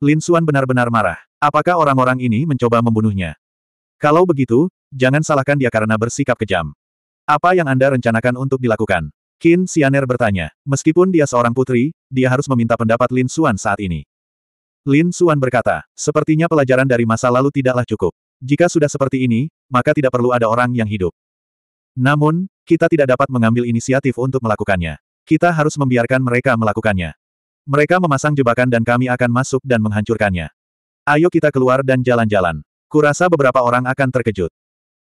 Lin Suan benar-benar marah. Apakah orang-orang ini mencoba membunuhnya? Kalau begitu, jangan salahkan dia karena bersikap kejam. Apa yang Anda rencanakan untuk dilakukan? Qin Xianer bertanya. Meskipun dia seorang putri, dia harus meminta pendapat Lin Suan saat ini. Lin Suan berkata, sepertinya pelajaran dari masa lalu tidaklah cukup. Jika sudah seperti ini, maka tidak perlu ada orang yang hidup. Namun, kita tidak dapat mengambil inisiatif untuk melakukannya. Kita harus membiarkan mereka melakukannya. Mereka memasang jebakan dan kami akan masuk dan menghancurkannya. Ayo kita keluar dan jalan-jalan. Kurasa beberapa orang akan terkejut.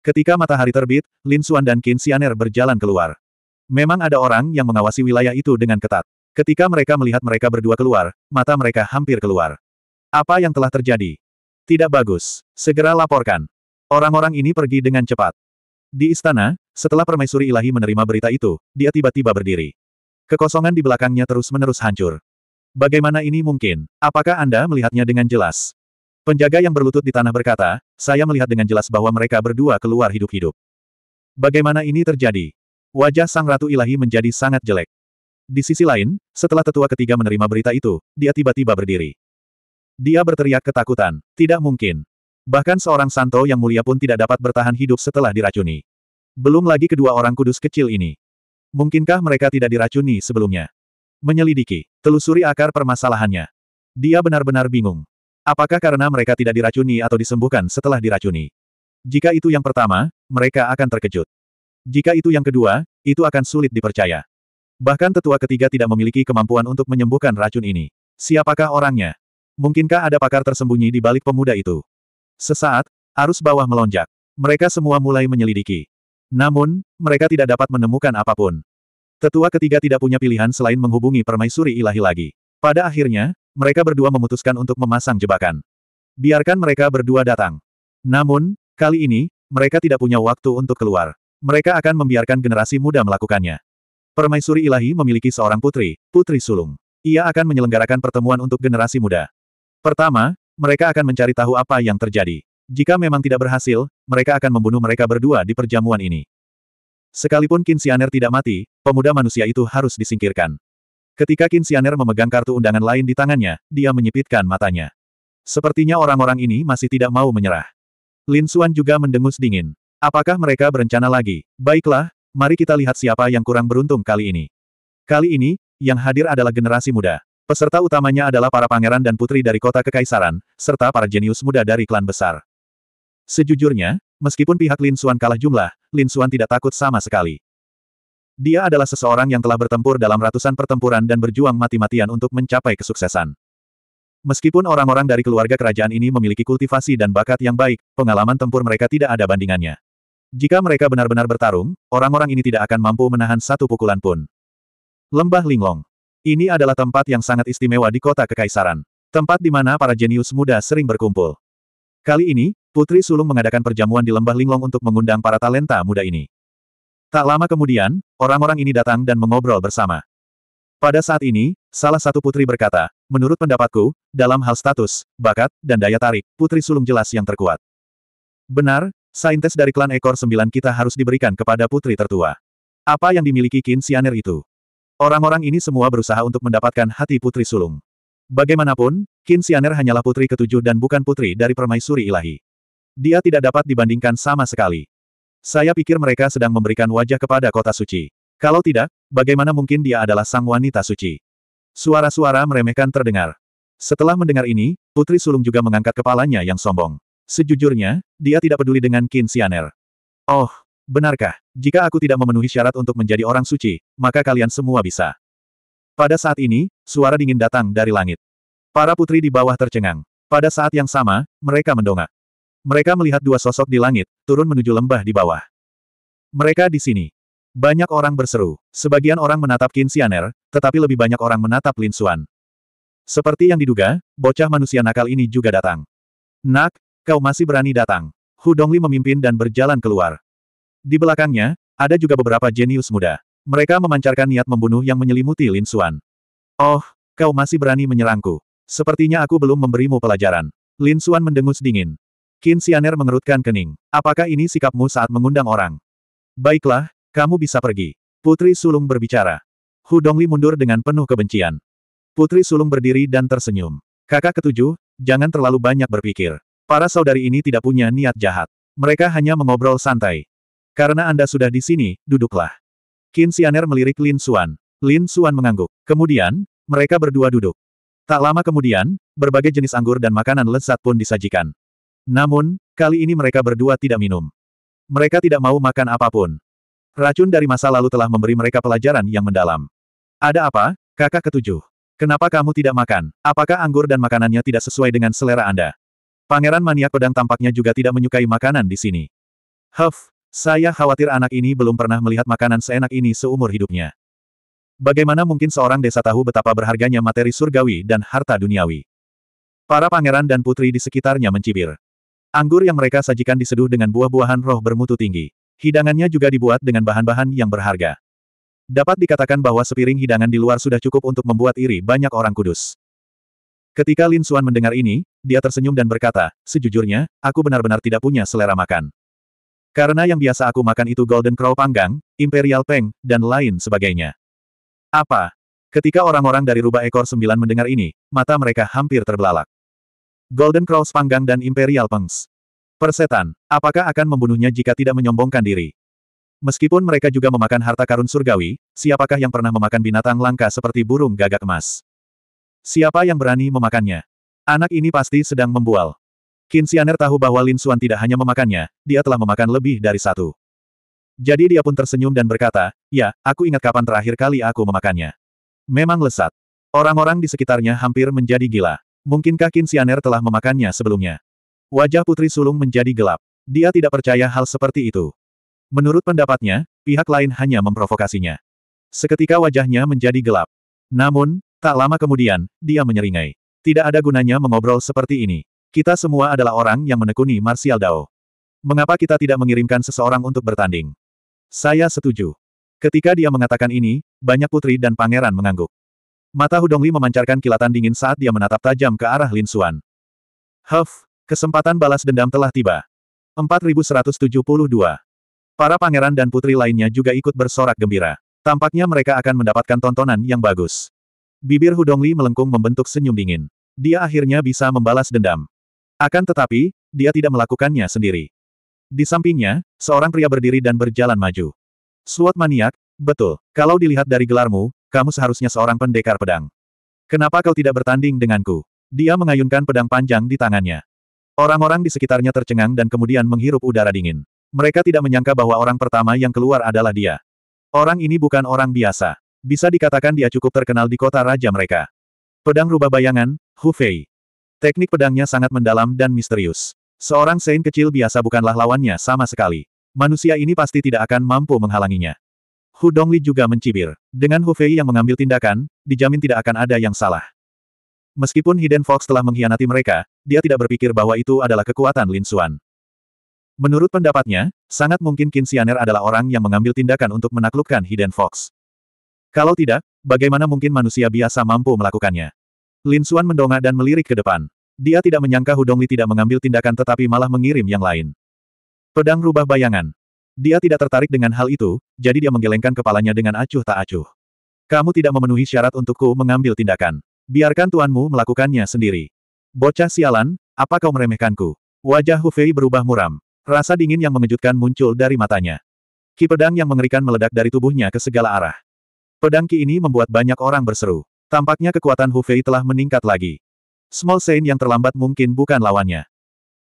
Ketika matahari terbit, Lin Suan dan Qin Xianer berjalan keluar. Memang ada orang yang mengawasi wilayah itu dengan ketat. Ketika mereka melihat mereka berdua keluar, mata mereka hampir keluar. Apa yang telah terjadi? Tidak bagus. Segera laporkan. Orang-orang ini pergi dengan cepat. Di istana, setelah permaisuri ilahi menerima berita itu, dia tiba-tiba berdiri. Kekosongan di belakangnya terus-menerus hancur. Bagaimana ini mungkin? Apakah Anda melihatnya dengan jelas? Penjaga yang berlutut di tanah berkata, saya melihat dengan jelas bahwa mereka berdua keluar hidup-hidup. Bagaimana ini terjadi? Wajah Sang Ratu Ilahi menjadi sangat jelek. Di sisi lain, setelah tetua ketiga menerima berita itu, dia tiba-tiba berdiri. Dia berteriak ketakutan. Tidak mungkin. Bahkan seorang santo yang mulia pun tidak dapat bertahan hidup setelah diracuni. Belum lagi kedua orang kudus kecil ini. Mungkinkah mereka tidak diracuni sebelumnya? Menyelidiki, telusuri akar permasalahannya. Dia benar-benar bingung. Apakah karena mereka tidak diracuni atau disembuhkan setelah diracuni? Jika itu yang pertama, mereka akan terkejut. Jika itu yang kedua, itu akan sulit dipercaya. Bahkan tetua ketiga tidak memiliki kemampuan untuk menyembuhkan racun ini. Siapakah orangnya? Mungkinkah ada pakar tersembunyi di balik pemuda itu? Sesaat, arus bawah melonjak. Mereka semua mulai menyelidiki. Namun, mereka tidak dapat menemukan apapun. Tetua ketiga tidak punya pilihan selain menghubungi permaisuri ilahi lagi. Pada akhirnya, mereka berdua memutuskan untuk memasang jebakan. Biarkan mereka berdua datang. Namun, kali ini, mereka tidak punya waktu untuk keluar. Mereka akan membiarkan generasi muda melakukannya. Permaisuri ilahi memiliki seorang putri, putri sulung. Ia akan menyelenggarakan pertemuan untuk generasi muda. Pertama, mereka akan mencari tahu apa yang terjadi. Jika memang tidak berhasil, mereka akan membunuh mereka berdua di perjamuan ini. Sekalipun Kinsianer tidak mati, pemuda manusia itu harus disingkirkan. Ketika Kinsianer memegang kartu undangan lain di tangannya, dia menyipitkan matanya. Sepertinya orang-orang ini masih tidak mau menyerah. Lin Xuan juga mendengus dingin. Apakah mereka berencana lagi? Baiklah, mari kita lihat siapa yang kurang beruntung kali ini. Kali ini, yang hadir adalah generasi muda. Peserta utamanya adalah para pangeran dan putri dari kota kekaisaran, serta para jenius muda dari klan besar. Sejujurnya, Meskipun pihak Lin Suan kalah jumlah, Lin Suan tidak takut sama sekali. Dia adalah seseorang yang telah bertempur dalam ratusan pertempuran dan berjuang mati-matian untuk mencapai kesuksesan. Meskipun orang-orang dari keluarga kerajaan ini memiliki kultivasi dan bakat yang baik, pengalaman tempur mereka tidak ada bandingannya. Jika mereka benar-benar bertarung, orang-orang ini tidak akan mampu menahan satu pukulan pun. Lembah Linglong. Ini adalah tempat yang sangat istimewa di kota kekaisaran. Tempat di mana para jenius muda sering berkumpul. Kali ini, Putri Sulung mengadakan perjamuan di Lembah Linglong untuk mengundang para talenta muda ini. Tak lama kemudian, orang-orang ini datang dan mengobrol bersama. Pada saat ini, salah satu putri berkata, menurut pendapatku, dalam hal status, bakat, dan daya tarik, Putri Sulung jelas yang terkuat. Benar, saintes dari klan ekor sembilan kita harus diberikan kepada putri tertua. Apa yang dimiliki Kin Sianer itu? Orang-orang ini semua berusaha untuk mendapatkan hati Putri Sulung. Bagaimanapun, Qin Xianer hanyalah putri ketujuh dan bukan putri dari permaisuri ilahi. Dia tidak dapat dibandingkan sama sekali. Saya pikir mereka sedang memberikan wajah kepada kota suci. Kalau tidak, bagaimana mungkin dia adalah sang wanita suci? Suara-suara meremehkan terdengar. Setelah mendengar ini, Putri Sulung juga mengangkat kepalanya yang sombong. Sejujurnya, dia tidak peduli dengan Qin Xianer. Oh, benarkah? Jika aku tidak memenuhi syarat untuk menjadi orang suci, maka kalian semua bisa. Pada saat ini, suara dingin datang dari langit. Para putri di bawah tercengang. Pada saat yang sama, mereka mendongak. Mereka melihat dua sosok di langit, turun menuju lembah di bawah. Mereka di sini. Banyak orang berseru. Sebagian orang menatap Qin Xian'er, tetapi lebih banyak orang menatap Lin Xuan. Seperti yang diduga, bocah manusia nakal ini juga datang. Nak, kau masih berani datang. Hu Dongli memimpin dan berjalan keluar. Di belakangnya, ada juga beberapa jenius muda. Mereka memancarkan niat membunuh yang menyelimuti Lin Xuan. Oh, kau masih berani menyerangku. Sepertinya aku belum memberimu pelajaran. Lin Suan mendengus dingin. Qin Xianer mengerutkan kening. Apakah ini sikapmu saat mengundang orang? Baiklah, kamu bisa pergi. Putri Sulung berbicara. Hu Dongli mundur dengan penuh kebencian. Putri Sulung berdiri dan tersenyum. Kakak ketujuh, jangan terlalu banyak berpikir. Para saudari ini tidak punya niat jahat. Mereka hanya mengobrol santai. Karena Anda sudah di sini, duduklah. Qin Xianer melirik Lin Suan. Lin Suan mengangguk. Kemudian, mereka berdua duduk. Tak lama kemudian, berbagai jenis anggur dan makanan lezat pun disajikan. Namun, kali ini mereka berdua tidak minum. Mereka tidak mau makan apapun. Racun dari masa lalu telah memberi mereka pelajaran yang mendalam. Ada apa, kakak ketujuh? Kenapa kamu tidak makan? Apakah anggur dan makanannya tidak sesuai dengan selera Anda? Pangeran maniak pedang tampaknya juga tidak menyukai makanan di sini. Huff, saya khawatir anak ini belum pernah melihat makanan seenak ini seumur hidupnya. Bagaimana mungkin seorang desa tahu betapa berharganya materi surgawi dan harta duniawi? Para pangeran dan putri di sekitarnya mencibir. Anggur yang mereka sajikan diseduh dengan buah-buahan roh bermutu tinggi. Hidangannya juga dibuat dengan bahan-bahan yang berharga. Dapat dikatakan bahwa sepiring hidangan di luar sudah cukup untuk membuat iri banyak orang kudus. Ketika Lin Xuan mendengar ini, dia tersenyum dan berkata, sejujurnya, aku benar-benar tidak punya selera makan. Karena yang biasa aku makan itu Golden Crow panggang, Imperial Peng, dan lain sebagainya. Apa? Ketika orang-orang dari rubah ekor sembilan mendengar ini, mata mereka hampir terbelalak. Golden Cross panggang dan Imperial Pengs. Persetan, apakah akan membunuhnya jika tidak menyombongkan diri? Meskipun mereka juga memakan harta karun surgawi, siapakah yang pernah memakan binatang langka seperti burung gagak emas? Siapa yang berani memakannya? Anak ini pasti sedang membual. Kinsianer tahu bahwa Lin xuan tidak hanya memakannya, dia telah memakan lebih dari satu. Jadi dia pun tersenyum dan berkata, ya, aku ingat kapan terakhir kali aku memakannya. Memang lesat. Orang-orang di sekitarnya hampir menjadi gila. Mungkinkah Kinsianer telah memakannya sebelumnya? Wajah Putri Sulung menjadi gelap. Dia tidak percaya hal seperti itu. Menurut pendapatnya, pihak lain hanya memprovokasinya. Seketika wajahnya menjadi gelap. Namun, tak lama kemudian, dia menyeringai. Tidak ada gunanya mengobrol seperti ini. Kita semua adalah orang yang menekuni Martial Dao. Mengapa kita tidak mengirimkan seseorang untuk bertanding? Saya setuju. Ketika dia mengatakan ini, banyak putri dan pangeran mengangguk. Mata Hudongli memancarkan kilatan dingin saat dia menatap tajam ke arah Lin Xuan. Huff, kesempatan balas dendam telah tiba. 4172. Para pangeran dan putri lainnya juga ikut bersorak gembira. Tampaknya mereka akan mendapatkan tontonan yang bagus. Bibir Hudongli melengkung membentuk senyum dingin. Dia akhirnya bisa membalas dendam. Akan tetapi, dia tidak melakukannya sendiri. Di sampingnya, seorang pria berdiri dan berjalan maju. Suat maniak, betul. Kalau dilihat dari gelarmu, kamu seharusnya seorang pendekar pedang. Kenapa kau tidak bertanding denganku? Dia mengayunkan pedang panjang di tangannya. Orang-orang di sekitarnya tercengang dan kemudian menghirup udara dingin. Mereka tidak menyangka bahwa orang pertama yang keluar adalah dia. Orang ini bukan orang biasa. Bisa dikatakan dia cukup terkenal di kota raja mereka. Pedang rubah bayangan, Hu Fei. Teknik pedangnya sangat mendalam dan misterius. Seorang sen kecil biasa bukanlah lawannya sama sekali. Manusia ini pasti tidak akan mampu menghalanginya. Hu Dongli juga mencibir. Dengan Hu Fei yang mengambil tindakan, dijamin tidak akan ada yang salah. Meskipun Hidden Fox telah mengkhianati mereka, dia tidak berpikir bahwa itu adalah kekuatan Lin Xuan. Menurut pendapatnya, sangat mungkin Qin Xianer adalah orang yang mengambil tindakan untuk menaklukkan Hidden Fox. Kalau tidak, bagaimana mungkin manusia biasa mampu melakukannya? Lin Xuan mendongak dan melirik ke depan. Dia tidak menyangka Hudongli tidak mengambil tindakan tetapi malah mengirim yang lain. Pedang rubah bayangan. Dia tidak tertarik dengan hal itu, jadi dia menggelengkan kepalanya dengan acuh tak acuh. Kamu tidak memenuhi syarat untukku mengambil tindakan. Biarkan tuanmu melakukannya sendiri. Bocah sialan, apa kau meremehkanku? Wajah Hufei berubah muram. Rasa dingin yang mengejutkan muncul dari matanya. Ki pedang yang mengerikan meledak dari tubuhnya ke segala arah. Pedang Ki ini membuat banyak orang berseru. Tampaknya kekuatan Hufei telah meningkat lagi. Small Saint yang terlambat mungkin bukan lawannya.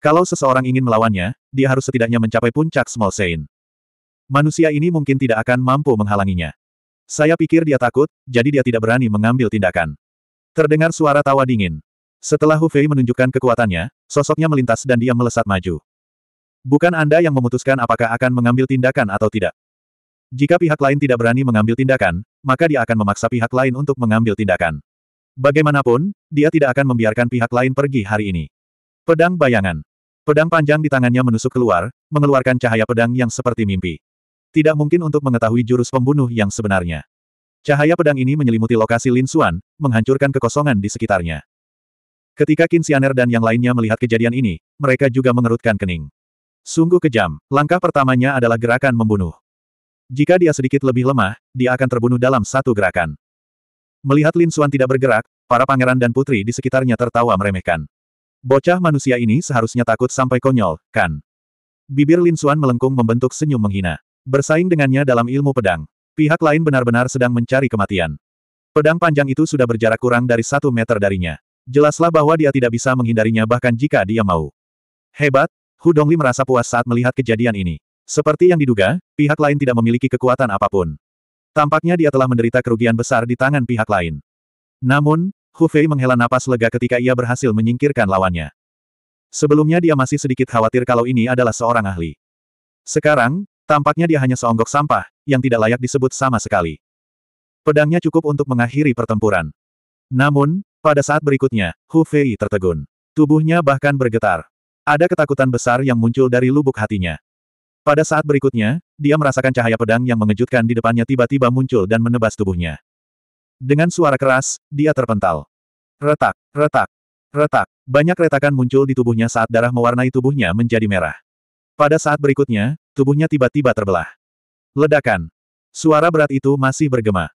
Kalau seseorang ingin melawannya, dia harus setidaknya mencapai puncak Small Saint. Manusia ini mungkin tidak akan mampu menghalanginya. Saya pikir dia takut, jadi dia tidak berani mengambil tindakan. Terdengar suara tawa dingin. Setelah Hu Fei menunjukkan kekuatannya, sosoknya melintas dan dia melesat maju. Bukan Anda yang memutuskan apakah akan mengambil tindakan atau tidak. Jika pihak lain tidak berani mengambil tindakan, maka dia akan memaksa pihak lain untuk mengambil tindakan. Bagaimanapun, dia tidak akan membiarkan pihak lain pergi hari ini. Pedang bayangan. Pedang panjang di tangannya menusuk keluar, mengeluarkan cahaya pedang yang seperti mimpi. Tidak mungkin untuk mengetahui jurus pembunuh yang sebenarnya. Cahaya pedang ini menyelimuti lokasi Lin Xuan, menghancurkan kekosongan di sekitarnya. Ketika Qin Xianer dan yang lainnya melihat kejadian ini, mereka juga mengerutkan kening. Sungguh kejam, langkah pertamanya adalah gerakan membunuh. Jika dia sedikit lebih lemah, dia akan terbunuh dalam satu gerakan. Melihat Lin Suan tidak bergerak, para pangeran dan putri di sekitarnya tertawa meremehkan. Bocah manusia ini seharusnya takut sampai konyol, kan? Bibir Lin Suan melengkung membentuk senyum menghina. Bersaing dengannya dalam ilmu pedang. Pihak lain benar-benar sedang mencari kematian. Pedang panjang itu sudah berjarak kurang dari satu meter darinya. Jelaslah bahwa dia tidak bisa menghindarinya bahkan jika dia mau. Hebat, Hu Dongli merasa puas saat melihat kejadian ini. Seperti yang diduga, pihak lain tidak memiliki kekuatan apapun. Tampaknya dia telah menderita kerugian besar di tangan pihak lain. Namun, Hu Fei menghela napas lega ketika ia berhasil menyingkirkan lawannya. Sebelumnya dia masih sedikit khawatir kalau ini adalah seorang ahli. Sekarang, tampaknya dia hanya seonggok sampah, yang tidak layak disebut sama sekali. Pedangnya cukup untuk mengakhiri pertempuran. Namun, pada saat berikutnya, Hu Fei tertegun. Tubuhnya bahkan bergetar. Ada ketakutan besar yang muncul dari lubuk hatinya. Pada saat berikutnya, dia merasakan cahaya pedang yang mengejutkan di depannya tiba-tiba muncul dan menebas tubuhnya. Dengan suara keras, dia terpental. Retak, retak, retak. Banyak retakan muncul di tubuhnya saat darah mewarnai tubuhnya menjadi merah. Pada saat berikutnya, tubuhnya tiba-tiba terbelah. Ledakan. Suara berat itu masih bergema.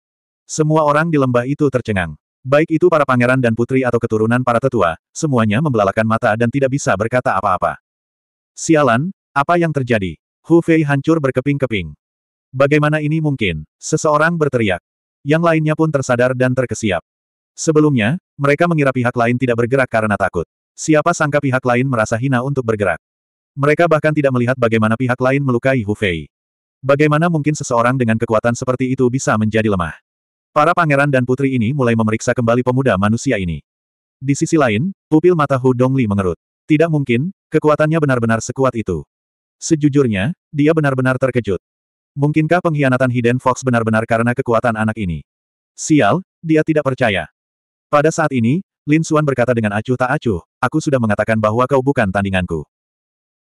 Semua orang di lembah itu tercengang. Baik itu para pangeran dan putri atau keturunan para tetua, semuanya membelalakan mata dan tidak bisa berkata apa-apa. Sialan, apa yang terjadi? Hu Fei hancur berkeping-keping. Bagaimana ini mungkin? Seseorang berteriak. Yang lainnya pun tersadar dan terkesiap. Sebelumnya, mereka mengira pihak lain tidak bergerak karena takut. Siapa sangka pihak lain merasa hina untuk bergerak. Mereka bahkan tidak melihat bagaimana pihak lain melukai Hu Fei. Bagaimana mungkin seseorang dengan kekuatan seperti itu bisa menjadi lemah? Para pangeran dan putri ini mulai memeriksa kembali pemuda manusia ini. Di sisi lain, pupil mata Hu Dongli mengerut. Tidak mungkin, kekuatannya benar-benar sekuat itu. Sejujurnya, dia benar-benar terkejut. Mungkinkah pengkhianatan Hidden Fox benar-benar karena kekuatan anak ini? Sial, dia tidak percaya. Pada saat ini, Lin Xuan berkata dengan acuh tak acuh, aku sudah mengatakan bahwa kau bukan tandinganku.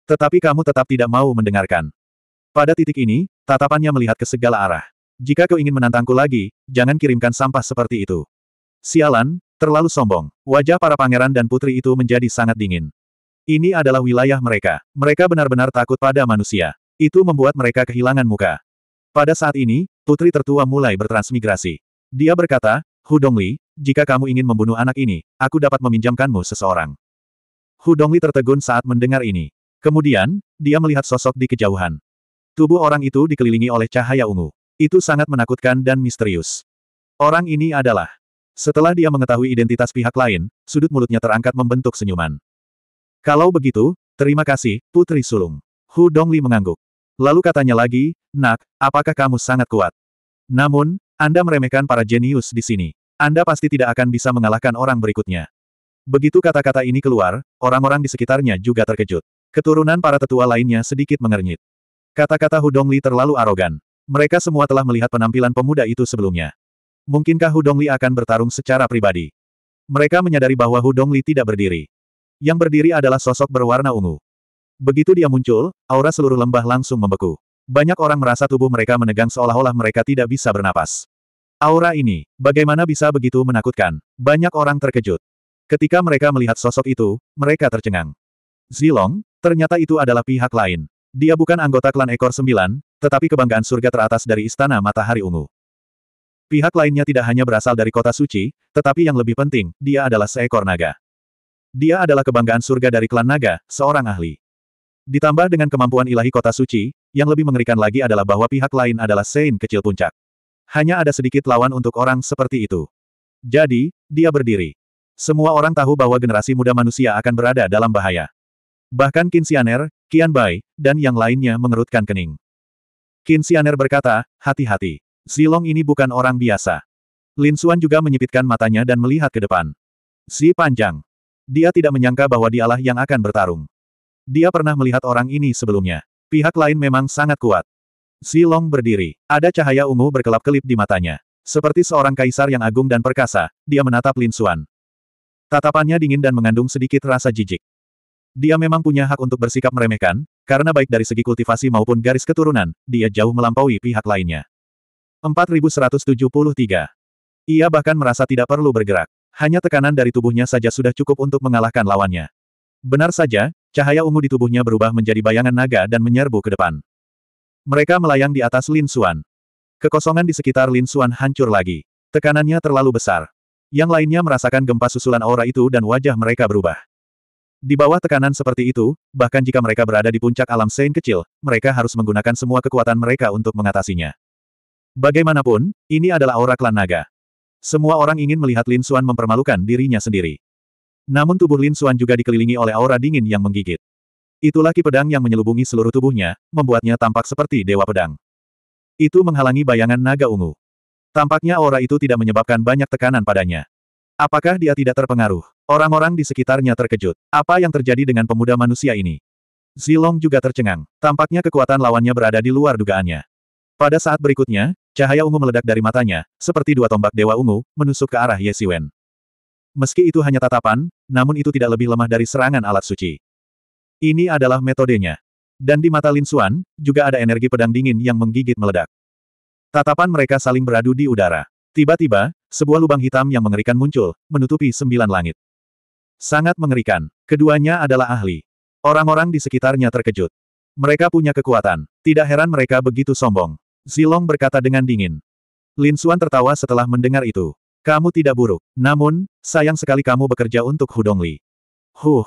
Tetapi kamu tetap tidak mau mendengarkan. Pada titik ini, tatapannya melihat ke segala arah. Jika kau ingin menantangku lagi, jangan kirimkan sampah seperti itu. Sialan, terlalu sombong. Wajah para pangeran dan putri itu menjadi sangat dingin. Ini adalah wilayah mereka. Mereka benar-benar takut pada manusia. Itu membuat mereka kehilangan muka. Pada saat ini, putri tertua mulai bertransmigrasi. Dia berkata, Hudongli, jika kamu ingin membunuh anak ini, aku dapat meminjamkanmu seseorang. Hudongli tertegun saat mendengar ini. Kemudian, dia melihat sosok di kejauhan. Tubuh orang itu dikelilingi oleh cahaya ungu. Itu sangat menakutkan dan misterius. Orang ini adalah. Setelah dia mengetahui identitas pihak lain, sudut mulutnya terangkat membentuk senyuman. Kalau begitu, terima kasih, Putri Sulung. Hu Dongli mengangguk. Lalu katanya lagi, Nak, apakah kamu sangat kuat? Namun, Anda meremehkan para jenius di sini. Anda pasti tidak akan bisa mengalahkan orang berikutnya. Begitu kata-kata ini keluar, orang-orang di sekitarnya juga terkejut. Keturunan para tetua lainnya sedikit mengernyit. Kata-kata Hu Dongli terlalu arogan. Mereka semua telah melihat penampilan pemuda itu sebelumnya. Mungkinkah Hu Dongli akan bertarung secara pribadi? Mereka menyadari bahwa Hu Dongli tidak berdiri. Yang berdiri adalah sosok berwarna ungu. Begitu dia muncul, aura seluruh lembah langsung membeku. Banyak orang merasa tubuh mereka menegang seolah-olah mereka tidak bisa bernapas. Aura ini, bagaimana bisa begitu menakutkan? Banyak orang terkejut. Ketika mereka melihat sosok itu, mereka tercengang. Zilong, ternyata itu adalah pihak lain. Dia bukan anggota klan Ekor Sembilan, tetapi kebanggaan surga teratas dari Istana Matahari Ungu. Pihak lainnya tidak hanya berasal dari kota suci, tetapi yang lebih penting, dia adalah seekor naga. Dia adalah kebanggaan surga dari klan naga, seorang ahli. Ditambah dengan kemampuan ilahi kota suci, yang lebih mengerikan lagi adalah bahwa pihak lain adalah Sein kecil puncak. Hanya ada sedikit lawan untuk orang seperti itu. Jadi, dia berdiri. Semua orang tahu bahwa generasi muda manusia akan berada dalam bahaya. Bahkan Kinsianer, Qian Bai, dan yang lainnya mengerutkan kening. Kinsianer berkata, hati-hati. Zilong ini bukan orang biasa. Lin Xuan juga menyipitkan matanya dan melihat ke depan. Si Panjang. Dia tidak menyangka bahwa dialah yang akan bertarung. Dia pernah melihat orang ini sebelumnya. Pihak lain memang sangat kuat. Silong berdiri. Ada cahaya ungu berkelap-kelip di matanya. Seperti seorang kaisar yang agung dan perkasa, dia menatap Lin Xuan. Tatapannya dingin dan mengandung sedikit rasa jijik. Dia memang punya hak untuk bersikap meremehkan, karena baik dari segi kultivasi maupun garis keturunan, dia jauh melampaui pihak lainnya. 4173. Ia bahkan merasa tidak perlu bergerak. Hanya tekanan dari tubuhnya saja sudah cukup untuk mengalahkan lawannya. Benar saja, cahaya ungu di tubuhnya berubah menjadi bayangan naga dan menyerbu ke depan. Mereka melayang di atas Lin Xuan. Kekosongan di sekitar Lin Xuan hancur lagi. Tekanannya terlalu besar. Yang lainnya merasakan gempa susulan aura itu dan wajah mereka berubah. Di bawah tekanan seperti itu, bahkan jika mereka berada di puncak alam Sein kecil, mereka harus menggunakan semua kekuatan mereka untuk mengatasinya. Bagaimanapun, ini adalah aura klan naga. Semua orang ingin melihat Lin Xuan mempermalukan dirinya sendiri. Namun tubuh Lin Xuan juga dikelilingi oleh aura dingin yang menggigit. Itulah ki pedang yang menyelubungi seluruh tubuhnya, membuatnya tampak seperti dewa pedang. Itu menghalangi bayangan naga ungu. Tampaknya aura itu tidak menyebabkan banyak tekanan padanya. Apakah dia tidak terpengaruh? Orang-orang di sekitarnya terkejut. Apa yang terjadi dengan pemuda manusia ini? Zilong juga tercengang. Tampaknya kekuatan lawannya berada di luar dugaannya. Pada saat berikutnya, cahaya ungu meledak dari matanya, seperti dua tombak dewa ungu, menusuk ke arah Ye Siwen. Meski itu hanya tatapan, namun itu tidak lebih lemah dari serangan alat suci. Ini adalah metodenya. Dan di mata Lin Xuan, juga ada energi pedang dingin yang menggigit meledak. Tatapan mereka saling beradu di udara. Tiba-tiba, sebuah lubang hitam yang mengerikan muncul, menutupi sembilan langit. Sangat mengerikan. Keduanya adalah ahli. Orang-orang di sekitarnya terkejut. Mereka punya kekuatan. Tidak heran mereka begitu sombong. Zilong berkata dengan dingin. Lin Xuan tertawa setelah mendengar itu. Kamu tidak buruk. Namun, sayang sekali kamu bekerja untuk Hudongli. Huh.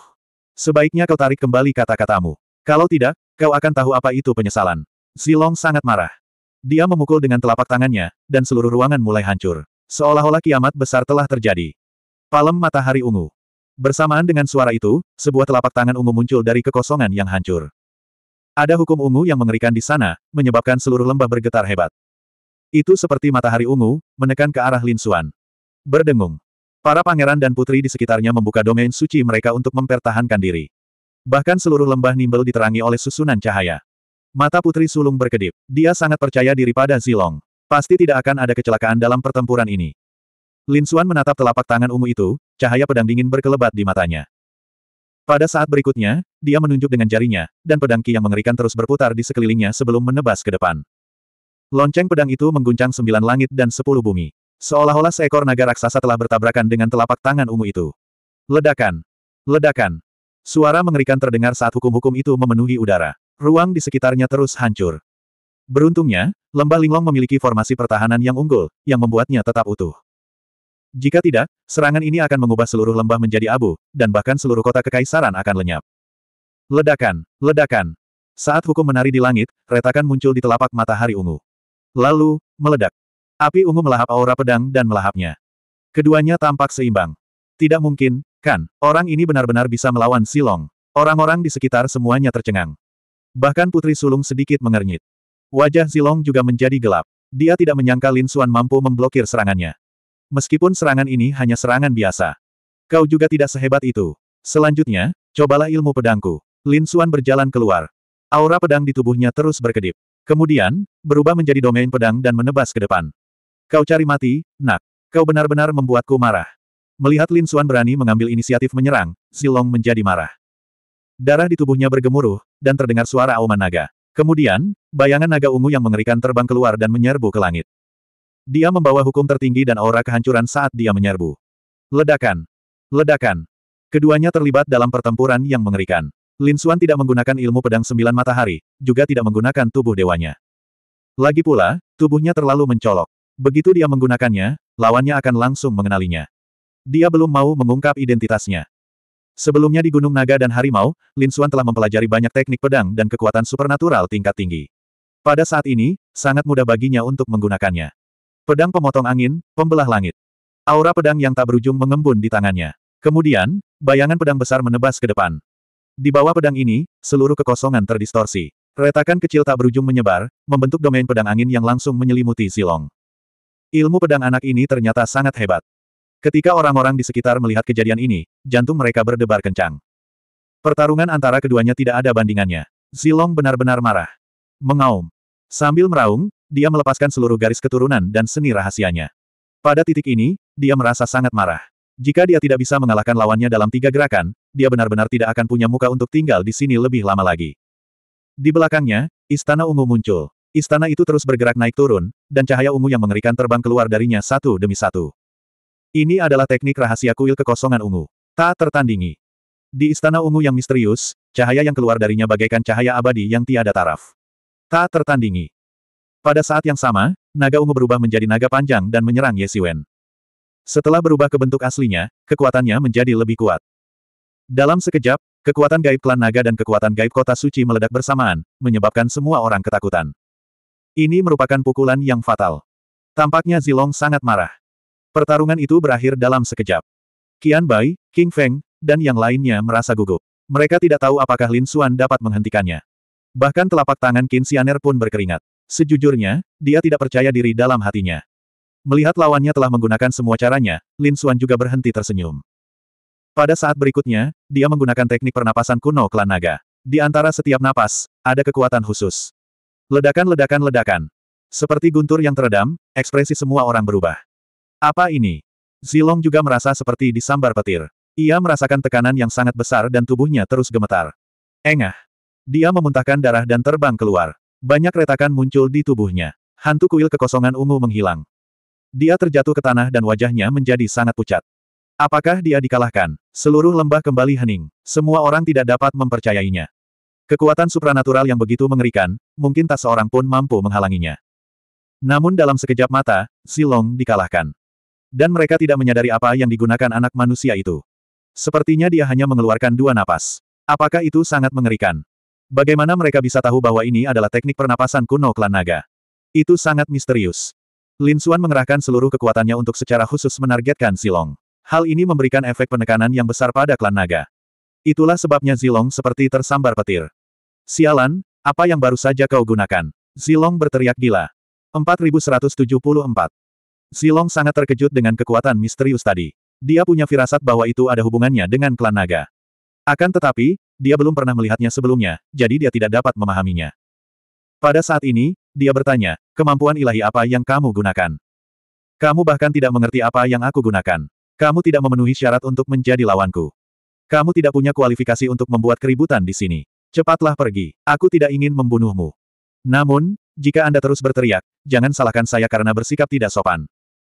Sebaiknya kau tarik kembali kata-katamu. Kalau tidak, kau akan tahu apa itu penyesalan. Zilong sangat marah. Dia memukul dengan telapak tangannya, dan seluruh ruangan mulai hancur. Seolah-olah kiamat besar telah terjadi. Palem matahari ungu. Bersamaan dengan suara itu, sebuah telapak tangan ungu muncul dari kekosongan yang hancur. Ada hukum ungu yang mengerikan di sana, menyebabkan seluruh lembah bergetar hebat. Itu seperti matahari ungu, menekan ke arah Lin Xuan. Berdengung. Para pangeran dan putri di sekitarnya membuka domain suci mereka untuk mempertahankan diri. Bahkan seluruh lembah nimbel diterangi oleh susunan cahaya. Mata putri sulung berkedip. Dia sangat percaya diri pada Zilong. Pasti tidak akan ada kecelakaan dalam pertempuran ini. Lin Xuan menatap telapak tangan ungu itu, cahaya pedang dingin berkelebat di matanya. Pada saat berikutnya, dia menunjuk dengan jarinya, dan pedang ki yang mengerikan terus berputar di sekelilingnya sebelum menebas ke depan. Lonceng pedang itu mengguncang sembilan langit dan sepuluh bumi. Seolah-olah seekor naga raksasa telah bertabrakan dengan telapak tangan ungu itu. Ledakan! Ledakan! Suara mengerikan terdengar saat hukum-hukum itu memenuhi udara. Ruang di sekitarnya terus hancur. Beruntungnya, lembah Linglong memiliki formasi pertahanan yang unggul, yang membuatnya tetap utuh. Jika tidak, serangan ini akan mengubah seluruh lembah menjadi abu, dan bahkan seluruh kota kekaisaran akan lenyap. Ledakan, ledakan. Saat hukum menari di langit, retakan muncul di telapak matahari ungu. Lalu, meledak. Api ungu melahap aura pedang dan melahapnya. Keduanya tampak seimbang. Tidak mungkin, kan, orang ini benar-benar bisa melawan Silong. Orang-orang di sekitar semuanya tercengang. Bahkan Putri Sulung sedikit mengernyit. Wajah Silong juga menjadi gelap. Dia tidak menyangka Lin Xuan mampu memblokir serangannya. Meskipun serangan ini hanya serangan biasa. Kau juga tidak sehebat itu. Selanjutnya, cobalah ilmu pedangku. Lin Suan berjalan keluar. Aura pedang di tubuhnya terus berkedip. Kemudian, berubah menjadi domain pedang dan menebas ke depan. Kau cari mati, nak. Kau benar-benar membuatku marah. Melihat Lin Suan berani mengambil inisiatif menyerang, Zilong menjadi marah. Darah di tubuhnya bergemuruh, dan terdengar suara auman naga. Kemudian, bayangan naga ungu yang mengerikan terbang keluar dan menyerbu ke langit. Dia membawa hukum tertinggi dan aura kehancuran saat dia menyerbu. Ledakan! Ledakan! Keduanya terlibat dalam pertempuran yang mengerikan. Lin Xuan tidak menggunakan ilmu pedang sembilan matahari, juga tidak menggunakan tubuh dewanya. Lagi pula, tubuhnya terlalu mencolok. Begitu dia menggunakannya, lawannya akan langsung mengenalinya. Dia belum mau mengungkap identitasnya. Sebelumnya di Gunung Naga dan Harimau, Lin Xuan telah mempelajari banyak teknik pedang dan kekuatan supernatural tingkat tinggi. Pada saat ini, sangat mudah baginya untuk menggunakannya. Pedang pemotong angin, pembelah langit. Aura pedang yang tak berujung mengembun di tangannya. Kemudian, bayangan pedang besar menebas ke depan. Di bawah pedang ini, seluruh kekosongan terdistorsi. Retakan kecil tak berujung menyebar, membentuk domain pedang angin yang langsung menyelimuti Zilong. Ilmu pedang anak ini ternyata sangat hebat. Ketika orang-orang di sekitar melihat kejadian ini, jantung mereka berdebar kencang. Pertarungan antara keduanya tidak ada bandingannya. Zilong benar-benar marah. Mengaum. Sambil meraung, dia melepaskan seluruh garis keturunan dan seni rahasianya. Pada titik ini, dia merasa sangat marah. Jika dia tidak bisa mengalahkan lawannya dalam tiga gerakan, dia benar-benar tidak akan punya muka untuk tinggal di sini lebih lama lagi. Di belakangnya, Istana Ungu muncul. Istana itu terus bergerak naik turun, dan cahaya ungu yang mengerikan terbang keluar darinya satu demi satu. Ini adalah teknik rahasia kuil kekosongan ungu. Tak tertandingi. Di istana ungu yang misterius, cahaya yang keluar darinya bagaikan cahaya abadi yang tiada taraf. Tak tertandingi. Pada saat yang sama, naga ungu berubah menjadi naga panjang dan menyerang Ye Siwen. Setelah berubah ke bentuk aslinya, kekuatannya menjadi lebih kuat. Dalam sekejap, kekuatan gaib klan naga dan kekuatan gaib kota suci meledak bersamaan, menyebabkan semua orang ketakutan. Ini merupakan pukulan yang fatal. Tampaknya Zilong sangat marah. Pertarungan itu berakhir dalam sekejap. Qian Bai, King Feng, dan yang lainnya merasa gugup. Mereka tidak tahu apakah Lin Xuan dapat menghentikannya. Bahkan telapak tangan Qin Xianer pun berkeringat. Sejujurnya, dia tidak percaya diri dalam hatinya. Melihat lawannya telah menggunakan semua caranya, Lin Xuan juga berhenti tersenyum. Pada saat berikutnya, dia menggunakan teknik pernapasan kuno klan naga. Di antara setiap napas, ada kekuatan khusus. Ledakan-ledakan-ledakan. Seperti guntur yang teredam, ekspresi semua orang berubah. Apa ini? Zilong juga merasa seperti disambar petir. Ia merasakan tekanan yang sangat besar dan tubuhnya terus gemetar. Engah. Dia memuntahkan darah dan terbang keluar. Banyak retakan muncul di tubuhnya. Hantu kuil kekosongan ungu menghilang. Dia terjatuh ke tanah dan wajahnya menjadi sangat pucat. Apakah dia dikalahkan? Seluruh lembah kembali hening. Semua orang tidak dapat mempercayainya. Kekuatan supranatural yang begitu mengerikan, mungkin tak seorang pun mampu menghalanginya. Namun dalam sekejap mata, Silong dikalahkan. Dan mereka tidak menyadari apa yang digunakan anak manusia itu. Sepertinya dia hanya mengeluarkan dua napas. Apakah itu sangat mengerikan? Bagaimana mereka bisa tahu bahwa ini adalah teknik pernapasan kuno klan naga? Itu sangat misterius. Lin Xuan mengerahkan seluruh kekuatannya untuk secara khusus menargetkan Zilong. Hal ini memberikan efek penekanan yang besar pada klan naga. Itulah sebabnya Zilong seperti tersambar petir. Sialan, apa yang baru saja kau gunakan? Zilong berteriak gila. 4174. Zilong sangat terkejut dengan kekuatan misterius tadi. Dia punya firasat bahwa itu ada hubungannya dengan klan naga. Akan tetapi, dia belum pernah melihatnya sebelumnya, jadi dia tidak dapat memahaminya. Pada saat ini, dia bertanya, kemampuan ilahi apa yang kamu gunakan? Kamu bahkan tidak mengerti apa yang aku gunakan. Kamu tidak memenuhi syarat untuk menjadi lawanku. Kamu tidak punya kualifikasi untuk membuat keributan di sini. Cepatlah pergi, aku tidak ingin membunuhmu. Namun, jika Anda terus berteriak, jangan salahkan saya karena bersikap tidak sopan.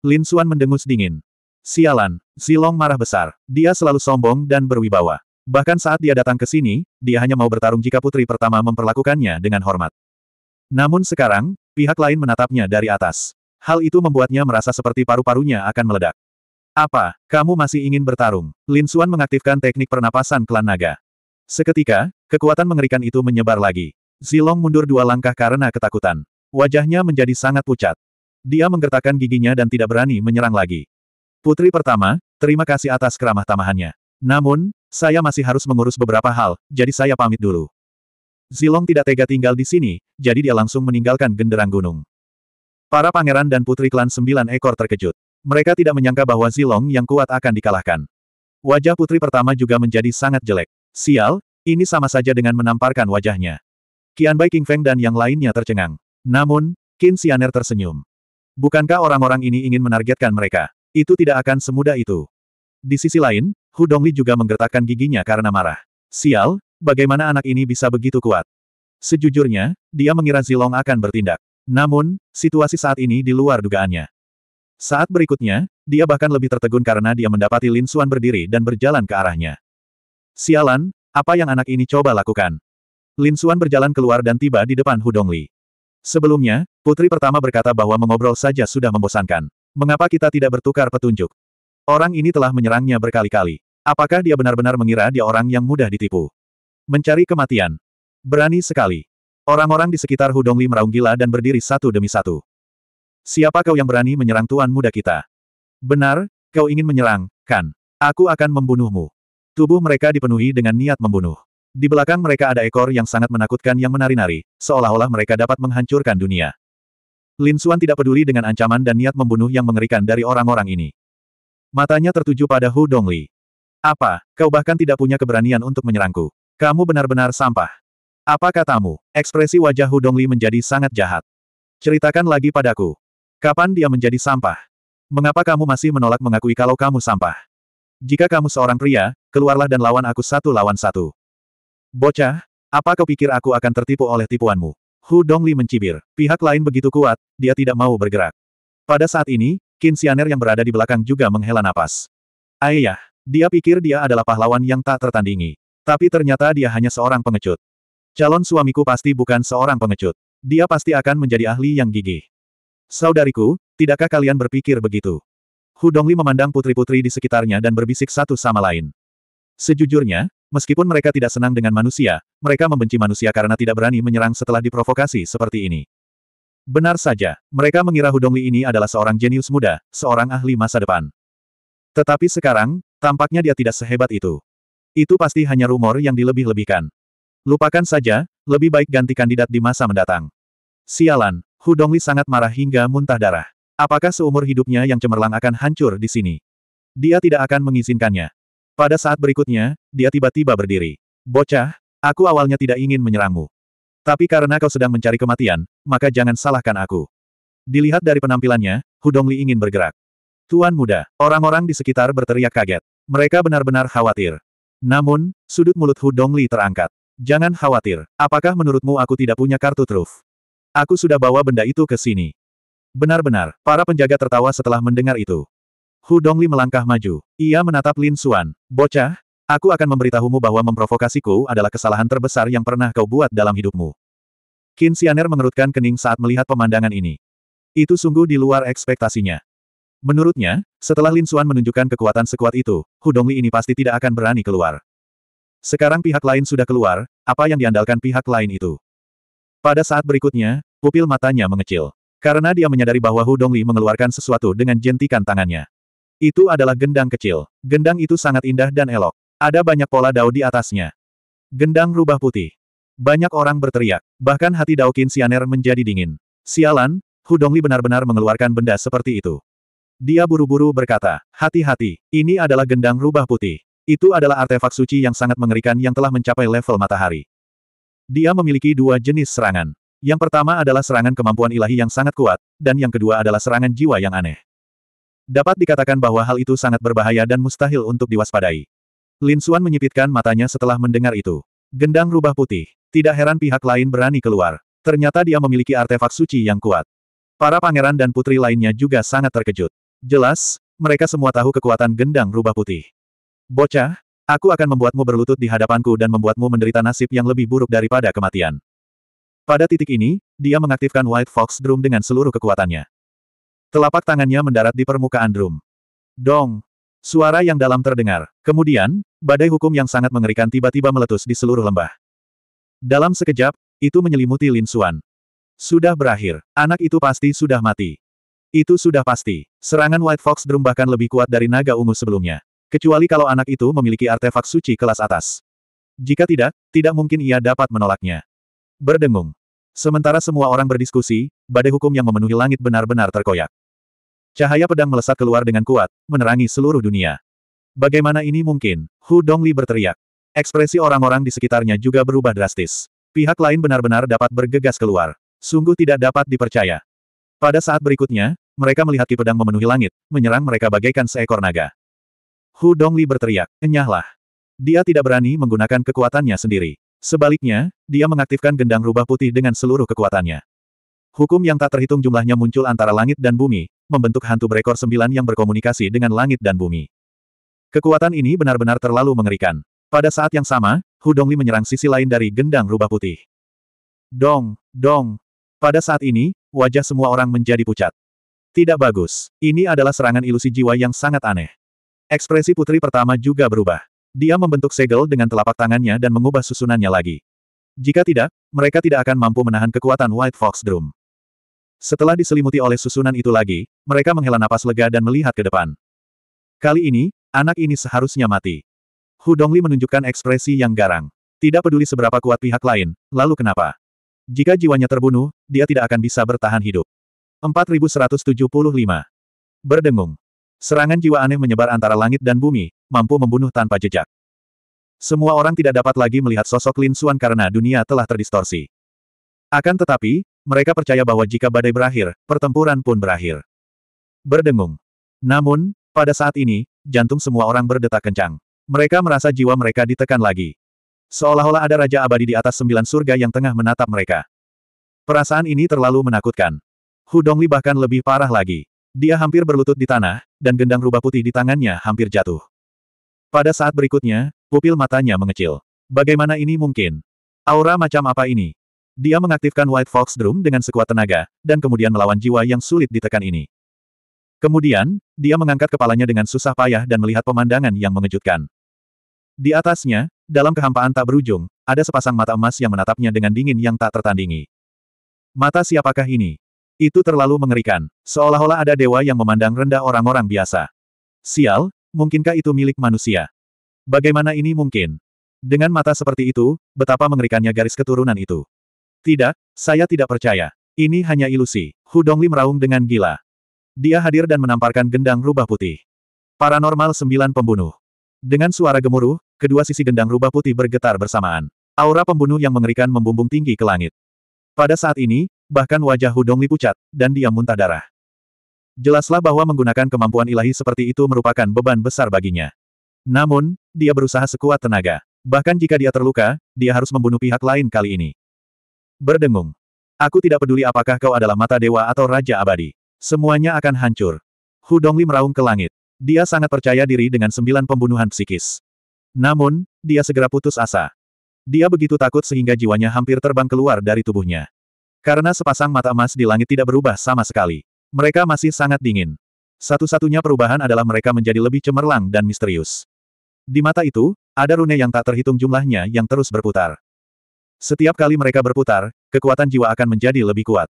Lin Xuan mendengus dingin. Sialan, Silong marah besar. Dia selalu sombong dan berwibawa. Bahkan saat dia datang ke sini, dia hanya mau bertarung jika putri pertama memperlakukannya dengan hormat. Namun sekarang, pihak lain menatapnya dari atas. Hal itu membuatnya merasa seperti paru-parunya akan meledak. Apa, kamu masih ingin bertarung? Lin Suan mengaktifkan teknik pernapasan klan naga. Seketika, kekuatan mengerikan itu menyebar lagi. Zilong mundur dua langkah karena ketakutan. Wajahnya menjadi sangat pucat. Dia menggertakkan giginya dan tidak berani menyerang lagi. Putri pertama, terima kasih atas keramah tamahannya. Namun, saya masih harus mengurus beberapa hal, jadi saya pamit dulu. Zilong tidak tega tinggal di sini, jadi dia langsung meninggalkan genderang gunung. Para pangeran dan putri klan sembilan ekor terkejut. Mereka tidak menyangka bahwa Zilong yang kuat akan dikalahkan. Wajah putri pertama juga menjadi sangat jelek. Sial, ini sama saja dengan menamparkan wajahnya. Qianbai Feng dan yang lainnya tercengang. Namun, Qin Xianer tersenyum. Bukankah orang-orang ini ingin menargetkan mereka? Itu tidak akan semudah itu. Di sisi lain, Hu Dongli juga menggertakkan giginya karena marah. Sial, bagaimana anak ini bisa begitu kuat? Sejujurnya, dia mengira Zilong akan bertindak. Namun, situasi saat ini di luar dugaannya. Saat berikutnya, dia bahkan lebih tertegun karena dia mendapati Lin Suan berdiri dan berjalan ke arahnya. Sialan, apa yang anak ini coba lakukan? Lin Suan berjalan keluar dan tiba di depan Hudongli. Sebelumnya, putri pertama berkata bahwa mengobrol saja sudah membosankan. Mengapa kita tidak bertukar petunjuk? Orang ini telah menyerangnya berkali-kali. Apakah dia benar-benar mengira dia orang yang mudah ditipu? Mencari kematian. Berani sekali. Orang-orang di sekitar Hudongli meraung gila dan berdiri satu demi satu. Siapa kau yang berani menyerang tuan muda kita? Benar, kau ingin menyerang, kan? Aku akan membunuhmu. Tubuh mereka dipenuhi dengan niat membunuh. Di belakang mereka ada ekor yang sangat menakutkan yang menari-nari, seolah-olah mereka dapat menghancurkan dunia. Lin Xuan tidak peduli dengan ancaman dan niat membunuh yang mengerikan dari orang-orang ini. Matanya tertuju pada Hu Dongli. Apa, kau bahkan tidak punya keberanian untuk menyerangku. Kamu benar-benar sampah. Apa katamu? Ekspresi wajah Hu Dongli menjadi sangat jahat. Ceritakan lagi padaku. Kapan dia menjadi sampah? Mengapa kamu masih menolak mengakui kalau kamu sampah? Jika kamu seorang pria, keluarlah dan lawan aku satu lawan satu. Bocah, apa kau pikir aku akan tertipu oleh tipuanmu? Hu Dongli mencibir. Pihak lain begitu kuat, dia tidak mau bergerak. Pada saat ini, Qin Xianer yang berada di belakang juga menghela napas. Ayah, dia pikir dia adalah pahlawan yang tak tertandingi. Tapi ternyata dia hanya seorang pengecut. Calon suamiku pasti bukan seorang pengecut. Dia pasti akan menjadi ahli yang gigih. Saudariku, tidakkah kalian berpikir begitu? Hudongli memandang putri-putri di sekitarnya dan berbisik satu sama lain. Sejujurnya, meskipun mereka tidak senang dengan manusia, mereka membenci manusia karena tidak berani menyerang setelah diprovokasi seperti ini. Benar saja, mereka mengira Hudongli ini adalah seorang jenius muda, seorang ahli masa depan. Tetapi sekarang, tampaknya dia tidak sehebat itu. Itu pasti hanya rumor yang dilebih-lebihkan. Lupakan saja, lebih baik ganti kandidat di masa mendatang. Sialan, Hudongli sangat marah hingga muntah darah. Apakah seumur hidupnya yang cemerlang akan hancur di sini? Dia tidak akan mengizinkannya. Pada saat berikutnya, dia tiba-tiba berdiri. Bocah, aku awalnya tidak ingin menyerangmu. Tapi karena kau sedang mencari kematian, maka jangan salahkan aku. Dilihat dari penampilannya, Hudongli ingin bergerak. Tuan muda, orang-orang di sekitar berteriak kaget. Mereka benar-benar khawatir. Namun, sudut mulut Hudongli terangkat. Jangan khawatir, apakah menurutmu aku tidak punya kartu truf? Aku sudah bawa benda itu ke sini. Benar-benar, para penjaga tertawa setelah mendengar itu. Hudongli melangkah maju. Ia menatap Lin Suan. Bocah, Aku akan memberitahumu bahwa memprovokasiku adalah kesalahan terbesar yang pernah kau buat dalam hidupmu. Qin Xianer mengerutkan kening saat melihat pemandangan ini. Itu sungguh di luar ekspektasinya. Menurutnya, setelah Lin Xuan menunjukkan kekuatan sekuat itu, Hudongli ini pasti tidak akan berani keluar. Sekarang pihak lain sudah keluar, apa yang diandalkan pihak lain itu? Pada saat berikutnya, pupil matanya mengecil. Karena dia menyadari bahwa Hu Dongli mengeluarkan sesuatu dengan jentikan tangannya. Itu adalah gendang kecil. Gendang itu sangat indah dan elok. Ada banyak pola dao di atasnya. Gendang rubah putih. Banyak orang berteriak, bahkan hati Daokin Sianer menjadi dingin. Sialan, Hudongli benar-benar mengeluarkan benda seperti itu. Dia buru-buru berkata, hati-hati, ini adalah gendang rubah putih. Itu adalah artefak suci yang sangat mengerikan yang telah mencapai level matahari. Dia memiliki dua jenis serangan. Yang pertama adalah serangan kemampuan ilahi yang sangat kuat, dan yang kedua adalah serangan jiwa yang aneh. Dapat dikatakan bahwa hal itu sangat berbahaya dan mustahil untuk diwaspadai. Lin Suan menyipitkan matanya setelah mendengar itu. Gendang rubah putih. Tidak heran pihak lain berani keluar. Ternyata dia memiliki artefak suci yang kuat. Para pangeran dan putri lainnya juga sangat terkejut. Jelas, mereka semua tahu kekuatan gendang rubah putih. Bocah, aku akan membuatmu berlutut di hadapanku dan membuatmu menderita nasib yang lebih buruk daripada kematian. Pada titik ini, dia mengaktifkan White Fox Drum dengan seluruh kekuatannya. Telapak tangannya mendarat di permukaan drum. Dong! Suara yang dalam terdengar. Kemudian, Badai hukum yang sangat mengerikan tiba-tiba meletus di seluruh lembah. Dalam sekejap, itu menyelimuti Lin Xuan. Sudah berakhir, anak itu pasti sudah mati. Itu sudah pasti. Serangan White Fox Drum bahkan lebih kuat dari naga ungu sebelumnya. Kecuali kalau anak itu memiliki artefak suci kelas atas. Jika tidak, tidak mungkin ia dapat menolaknya. Berdengung. Sementara semua orang berdiskusi, badai hukum yang memenuhi langit benar-benar terkoyak. Cahaya pedang melesat keluar dengan kuat, menerangi seluruh dunia. Bagaimana ini mungkin? Hu Dongli berteriak. Ekspresi orang-orang di sekitarnya juga berubah drastis. Pihak lain benar-benar dapat bergegas keluar. Sungguh tidak dapat dipercaya. Pada saat berikutnya, mereka melihat Ki Pedang memenuhi langit, menyerang mereka bagaikan seekor naga. Hu Dongli berteriak, enyahlah. Dia tidak berani menggunakan kekuatannya sendiri. Sebaliknya, dia mengaktifkan gendang rubah putih dengan seluruh kekuatannya. Hukum yang tak terhitung jumlahnya muncul antara langit dan bumi, membentuk hantu berekor sembilan yang berkomunikasi dengan langit dan bumi. Kekuatan ini benar-benar terlalu mengerikan. Pada saat yang sama, Hudongli menyerang sisi lain dari gendang rubah putih. Dong, dong. Pada saat ini, wajah semua orang menjadi pucat. Tidak bagus. Ini adalah serangan ilusi jiwa yang sangat aneh. Ekspresi putri pertama juga berubah. Dia membentuk segel dengan telapak tangannya dan mengubah susunannya lagi. Jika tidak, mereka tidak akan mampu menahan kekuatan White Fox Drum. Setelah diselimuti oleh susunan itu lagi, mereka menghela napas lega dan melihat ke depan. Kali ini, Anak ini seharusnya mati. Hu Dongli menunjukkan ekspresi yang garang. Tidak peduli seberapa kuat pihak lain, lalu kenapa? Jika jiwanya terbunuh, dia tidak akan bisa bertahan hidup. 4175. Berdengung. Serangan jiwa aneh menyebar antara langit dan bumi, mampu membunuh tanpa jejak. Semua orang tidak dapat lagi melihat sosok Lin Xuan karena dunia telah terdistorsi. Akan tetapi, mereka percaya bahwa jika badai berakhir, pertempuran pun berakhir. Berdengung. Namun, pada saat ini, jantung semua orang berdetak kencang. Mereka merasa jiwa mereka ditekan lagi. Seolah-olah ada Raja Abadi di atas sembilan surga yang tengah menatap mereka. Perasaan ini terlalu menakutkan. Hudongli bahkan lebih parah lagi. Dia hampir berlutut di tanah, dan gendang rubah putih di tangannya hampir jatuh. Pada saat berikutnya, pupil matanya mengecil. Bagaimana ini mungkin? Aura macam apa ini? Dia mengaktifkan White Fox Drum dengan sekuat tenaga, dan kemudian melawan jiwa yang sulit ditekan ini. Kemudian, dia mengangkat kepalanya dengan susah payah dan melihat pemandangan yang mengejutkan. Di atasnya, dalam kehampaan tak berujung, ada sepasang mata emas yang menatapnya dengan dingin yang tak tertandingi. Mata siapakah ini? Itu terlalu mengerikan, seolah-olah ada dewa yang memandang rendah orang-orang biasa. Sial, mungkinkah itu milik manusia? Bagaimana ini mungkin? Dengan mata seperti itu, betapa mengerikannya garis keturunan itu. Tidak, saya tidak percaya. Ini hanya ilusi. Hudongli meraung dengan gila. Dia hadir dan menamparkan gendang rubah putih. Paranormal sembilan pembunuh. Dengan suara gemuruh, kedua sisi gendang rubah putih bergetar bersamaan. Aura pembunuh yang mengerikan membumbung tinggi ke langit. Pada saat ini, bahkan wajah Hudongli pucat, dan dia muntah darah. Jelaslah bahwa menggunakan kemampuan ilahi seperti itu merupakan beban besar baginya. Namun, dia berusaha sekuat tenaga. Bahkan jika dia terluka, dia harus membunuh pihak lain kali ini. Berdengung. Aku tidak peduli apakah kau adalah mata dewa atau raja abadi. Semuanya akan hancur. Hu Dongli meraung ke langit. Dia sangat percaya diri dengan sembilan pembunuhan psikis. Namun, dia segera putus asa. Dia begitu takut sehingga jiwanya hampir terbang keluar dari tubuhnya. Karena sepasang mata emas di langit tidak berubah sama sekali. Mereka masih sangat dingin. Satu-satunya perubahan adalah mereka menjadi lebih cemerlang dan misterius. Di mata itu, ada rune yang tak terhitung jumlahnya yang terus berputar. Setiap kali mereka berputar, kekuatan jiwa akan menjadi lebih kuat.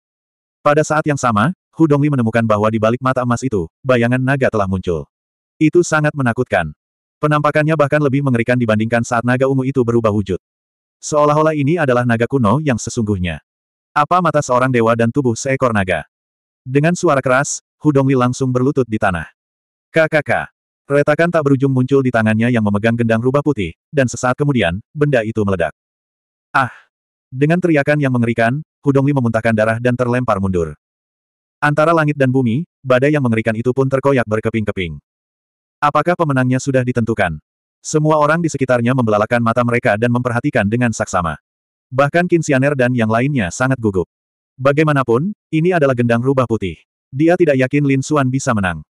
Pada saat yang sama, Hu Dongli menemukan bahwa di balik mata emas itu, bayangan naga telah muncul. Itu sangat menakutkan. Penampakannya bahkan lebih mengerikan dibandingkan saat naga ungu itu berubah wujud. Seolah-olah ini adalah naga kuno yang sesungguhnya. Apa mata seorang dewa dan tubuh seekor naga? Dengan suara keras, Hu Dongli langsung berlutut di tanah. Kaka-kakak, Retakan tak berujung muncul di tangannya yang memegang gendang rubah putih, dan sesaat kemudian, benda itu meledak. Ah! Dengan teriakan yang mengerikan, Hudongli memuntahkan darah dan terlempar mundur. Antara langit dan bumi, badai yang mengerikan itu pun terkoyak berkeping-keping. Apakah pemenangnya sudah ditentukan? Semua orang di sekitarnya membelalakan mata mereka dan memperhatikan dengan saksama. Bahkan Kinsianer dan yang lainnya sangat gugup. Bagaimanapun, ini adalah gendang rubah putih. Dia tidak yakin Lin Suan bisa menang.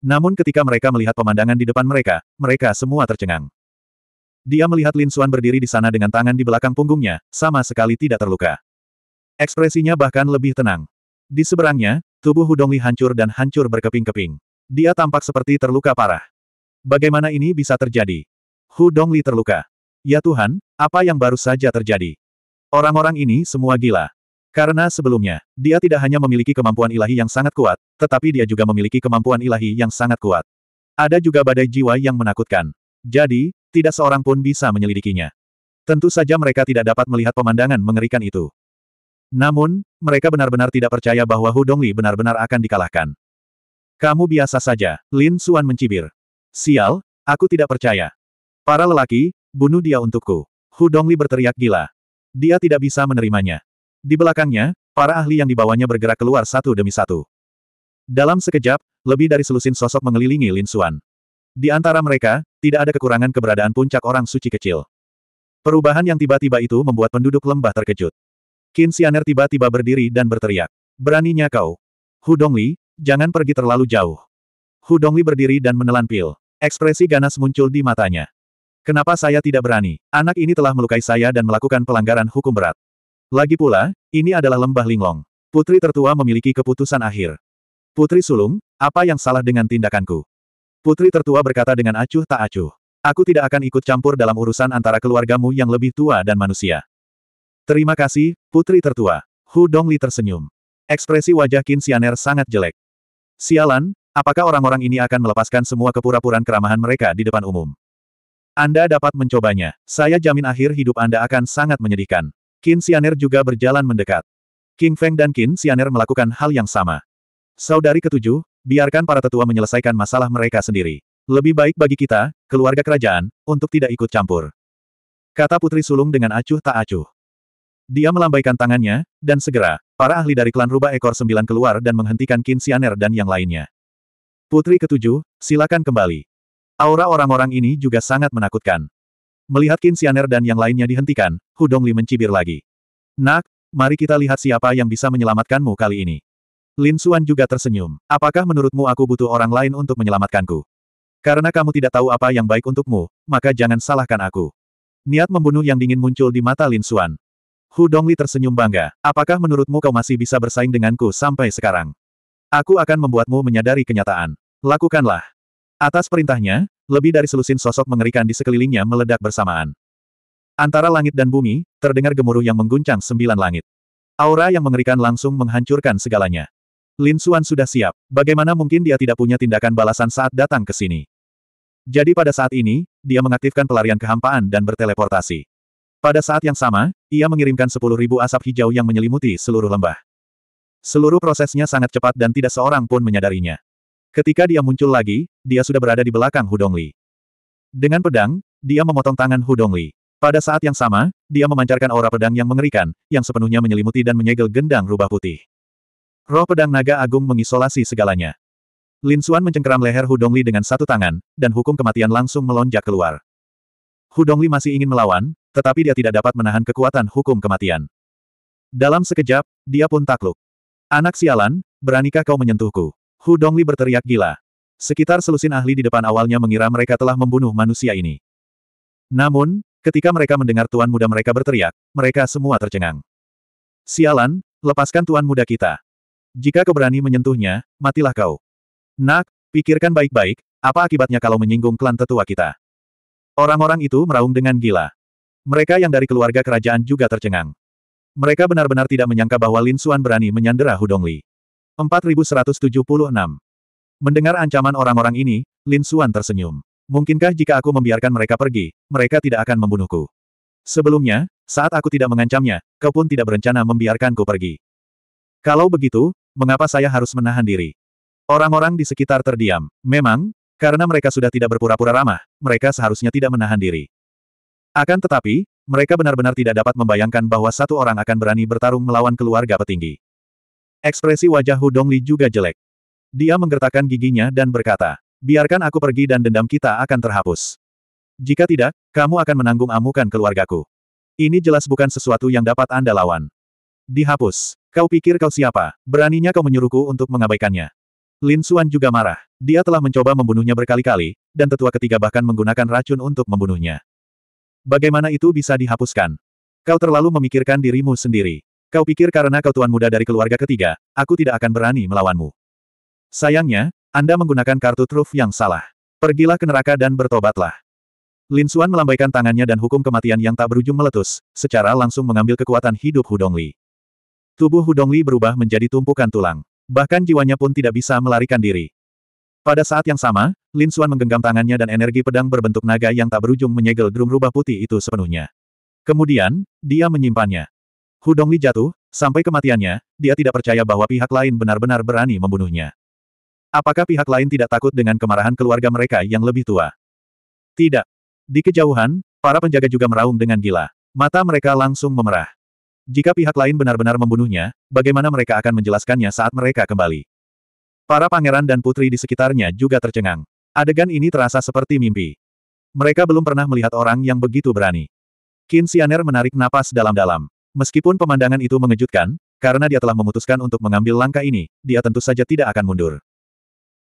Namun ketika mereka melihat pemandangan di depan mereka, mereka semua tercengang. Dia melihat Lin Suan berdiri di sana dengan tangan di belakang punggungnya, sama sekali tidak terluka. Ekspresinya bahkan lebih tenang. Di seberangnya, tubuh Hudongli hancur dan hancur berkeping-keping. Dia tampak seperti terluka parah. Bagaimana ini bisa terjadi? Hudongli terluka. Ya Tuhan, apa yang baru saja terjadi? Orang-orang ini semua gila. Karena sebelumnya, dia tidak hanya memiliki kemampuan ilahi yang sangat kuat, tetapi dia juga memiliki kemampuan ilahi yang sangat kuat. Ada juga badai jiwa yang menakutkan. Jadi, tidak seorang pun bisa menyelidikinya. Tentu saja mereka tidak dapat melihat pemandangan mengerikan itu. Namun, mereka benar-benar tidak percaya bahwa Hu Dongli benar-benar akan dikalahkan. Kamu biasa saja, Lin Suan mencibir. Sial, aku tidak percaya. Para lelaki, bunuh dia untukku. Hu Dongli berteriak gila. Dia tidak bisa menerimanya. Di belakangnya, para ahli yang dibawanya bergerak keluar satu demi satu. Dalam sekejap, lebih dari selusin sosok mengelilingi Lin Suan. Di antara mereka, tidak ada kekurangan keberadaan puncak orang suci kecil. Perubahan yang tiba-tiba itu membuat penduduk lembah terkejut. Qin Xianer tiba-tiba berdiri dan berteriak. Beraninya kau. Hu Dongli, jangan pergi terlalu jauh. Hu Dongli berdiri dan menelan pil. Ekspresi ganas muncul di matanya. Kenapa saya tidak berani? Anak ini telah melukai saya dan melakukan pelanggaran hukum berat. Lagi pula, ini adalah lembah linglong. Putri tertua memiliki keputusan akhir. Putri sulung, apa yang salah dengan tindakanku? Putri tertua berkata dengan acuh tak acuh. Aku tidak akan ikut campur dalam urusan antara keluargamu yang lebih tua dan manusia. Terima kasih, putri tertua. Hu Dongli tersenyum. Ekspresi wajah Qin Xianer sangat jelek. Sialan, apakah orang-orang ini akan melepaskan semua kepura-puraan keramahan mereka di depan umum? Anda dapat mencobanya. Saya jamin akhir hidup Anda akan sangat menyedihkan. Qin Xianer juga berjalan mendekat. King Feng dan Qin Xianer melakukan hal yang sama. Saudari ketujuh, biarkan para tetua menyelesaikan masalah mereka sendiri. Lebih baik bagi kita, keluarga kerajaan, untuk tidak ikut campur. Kata putri sulung dengan acuh tak acuh. Dia melambaikan tangannya, dan segera, para ahli dari klan rubah ekor sembilan keluar dan menghentikan Qin Xianer dan yang lainnya. Putri ketujuh, silakan kembali. Aura orang-orang ini juga sangat menakutkan. Melihat Qin Xianer dan yang lainnya dihentikan, Hu Dongli mencibir lagi. Nak, mari kita lihat siapa yang bisa menyelamatkanmu kali ini. Lin Xuan juga tersenyum. Apakah menurutmu aku butuh orang lain untuk menyelamatkanku? Karena kamu tidak tahu apa yang baik untukmu, maka jangan salahkan aku. Niat membunuh yang dingin muncul di mata Lin Xuan. Hu Dongli tersenyum bangga. Apakah menurutmu kau masih bisa bersaing denganku sampai sekarang? Aku akan membuatmu menyadari kenyataan. Lakukanlah. Atas perintahnya, lebih dari selusin sosok mengerikan di sekelilingnya meledak bersamaan. Antara langit dan bumi, terdengar gemuruh yang mengguncang sembilan langit. Aura yang mengerikan langsung menghancurkan segalanya. Lin Xuan sudah siap. Bagaimana mungkin dia tidak punya tindakan balasan saat datang ke sini? Jadi pada saat ini, dia mengaktifkan pelarian kehampaan dan berteleportasi. Pada saat yang sama, ia mengirimkan sepuluh ribu asap hijau yang menyelimuti seluruh lembah. Seluruh prosesnya sangat cepat dan tidak seorang pun menyadarinya. Ketika dia muncul lagi, dia sudah berada di belakang Hudongli. Dengan pedang, dia memotong tangan Hudongli. Pada saat yang sama, dia memancarkan aura pedang yang mengerikan, yang sepenuhnya menyelimuti dan menyegel gendang rubah putih. Roh pedang naga agung mengisolasi segalanya. Lin Xuan mencengkeram leher Hudongli dengan satu tangan, dan hukum kematian langsung melonjak keluar. Hudongli masih ingin melawan, tetapi dia tidak dapat menahan kekuatan hukum kematian. Dalam sekejap, dia pun takluk. Anak sialan, beranikah kau menyentuhku? Hu Dongli berteriak gila. Sekitar selusin ahli di depan awalnya mengira mereka telah membunuh manusia ini. Namun, ketika mereka mendengar tuan muda mereka berteriak, mereka semua tercengang. Sialan, lepaskan tuan muda kita. Jika kau berani menyentuhnya, matilah kau. Nak, pikirkan baik-baik, apa akibatnya kalau menyinggung klan tetua kita? Orang-orang itu meraung dengan gila. Mereka yang dari keluarga kerajaan juga tercengang. Mereka benar-benar tidak menyangka bahwa Lin Xuan berani menyandera Li. 4176. Mendengar ancaman orang-orang ini, Lin Xuan tersenyum. Mungkinkah jika aku membiarkan mereka pergi, mereka tidak akan membunuhku? Sebelumnya, saat aku tidak mengancamnya, kau pun tidak berencana membiarkanku pergi. Kalau begitu, mengapa saya harus menahan diri? Orang-orang di sekitar terdiam. Memang, karena mereka sudah tidak berpura-pura ramah, mereka seharusnya tidak menahan diri. Akan tetapi, mereka benar-benar tidak dapat membayangkan bahwa satu orang akan berani bertarung melawan keluarga petinggi. Ekspresi wajah Hu Dongli juga jelek. Dia menggertakkan giginya dan berkata, biarkan aku pergi dan dendam kita akan terhapus. Jika tidak, kamu akan menanggung amukan keluargaku. Ini jelas bukan sesuatu yang dapat Anda lawan. Dihapus. Kau pikir kau siapa? Beraninya kau menyuruhku untuk mengabaikannya. Lin Xuan juga marah. Dia telah mencoba membunuhnya berkali-kali, dan tetua ketiga bahkan menggunakan racun untuk membunuhnya. Bagaimana itu bisa dihapuskan? Kau terlalu memikirkan dirimu sendiri. Kau pikir karena kau tuan muda dari keluarga ketiga, aku tidak akan berani melawanmu. Sayangnya, Anda menggunakan kartu truf yang salah. Pergilah ke neraka dan bertobatlah. Lin Suan melambaikan tangannya dan hukum kematian yang tak berujung meletus, secara langsung mengambil kekuatan hidup Hudongli. Tubuh Hudongli berubah menjadi tumpukan tulang. Bahkan jiwanya pun tidak bisa melarikan diri. Pada saat yang sama, Lin Suan menggenggam tangannya dan energi pedang berbentuk naga yang tak berujung menyegel drum rubah putih itu sepenuhnya. Kemudian, dia menyimpannya. Hudong Li jatuh, sampai kematiannya, dia tidak percaya bahwa pihak lain benar-benar berani membunuhnya. Apakah pihak lain tidak takut dengan kemarahan keluarga mereka yang lebih tua? Tidak. Di kejauhan, para penjaga juga meraung dengan gila. Mata mereka langsung memerah. Jika pihak lain benar-benar membunuhnya, bagaimana mereka akan menjelaskannya saat mereka kembali? Para pangeran dan putri di sekitarnya juga tercengang. Adegan ini terasa seperti mimpi. Mereka belum pernah melihat orang yang begitu berani. Qin Xianer menarik napas dalam-dalam. Meskipun pemandangan itu mengejutkan, karena dia telah memutuskan untuk mengambil langkah ini, dia tentu saja tidak akan mundur.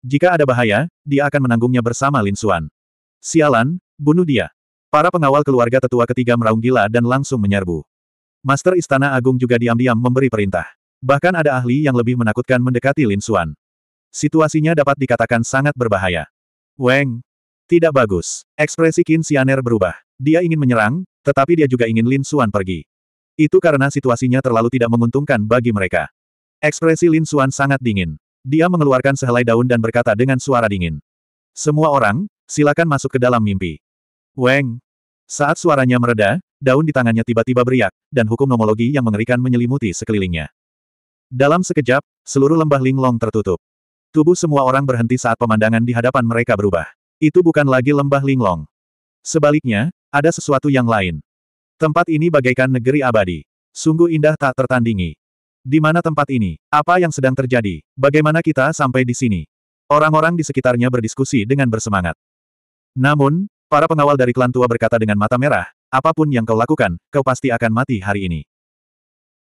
Jika ada bahaya, dia akan menanggungnya bersama Lin Xuan. Sialan, bunuh dia. Para pengawal keluarga tetua ketiga meraung gila dan langsung menyerbu. Master Istana Agung juga diam-diam memberi perintah. Bahkan ada ahli yang lebih menakutkan mendekati Lin Xuan situasinya dapat dikatakan sangat berbahaya. Weng! Tidak bagus. Ekspresi Qin Xianer berubah. Dia ingin menyerang, tetapi dia juga ingin Lin Xuan pergi. Itu karena situasinya terlalu tidak menguntungkan bagi mereka. Ekspresi Lin Xuan sangat dingin. Dia mengeluarkan sehelai daun dan berkata dengan suara dingin. Semua orang, silakan masuk ke dalam mimpi. Weng! Saat suaranya mereda, daun di tangannya tiba-tiba beriak, dan hukum nomologi yang mengerikan menyelimuti sekelilingnya. Dalam sekejap, seluruh lembah linglong tertutup. Tubuh semua orang berhenti saat pemandangan di hadapan mereka berubah. Itu bukan lagi lembah linglong. Sebaliknya, ada sesuatu yang lain. Tempat ini bagaikan negeri abadi. Sungguh indah tak tertandingi. Di mana tempat ini? Apa yang sedang terjadi? Bagaimana kita sampai di sini? Orang-orang di sekitarnya berdiskusi dengan bersemangat. Namun, para pengawal dari klan tua berkata dengan mata merah, apapun yang kau lakukan, kau pasti akan mati hari ini.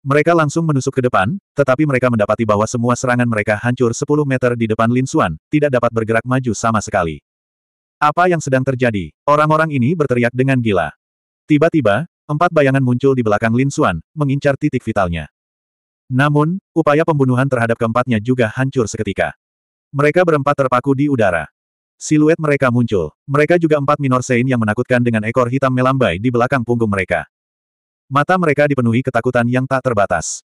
Mereka langsung menusuk ke depan, tetapi mereka mendapati bahwa semua serangan mereka hancur 10 meter di depan Lin Xuan, tidak dapat bergerak maju sama sekali. Apa yang sedang terjadi? Orang-orang ini berteriak dengan gila. Tiba-tiba, empat bayangan muncul di belakang Lin Xuan, mengincar titik vitalnya. Namun, upaya pembunuhan terhadap keempatnya juga hancur seketika. Mereka berempat terpaku di udara. Siluet mereka muncul. Mereka juga empat minor Sein yang menakutkan dengan ekor hitam melambai di belakang punggung mereka. Mata mereka dipenuhi ketakutan yang tak terbatas.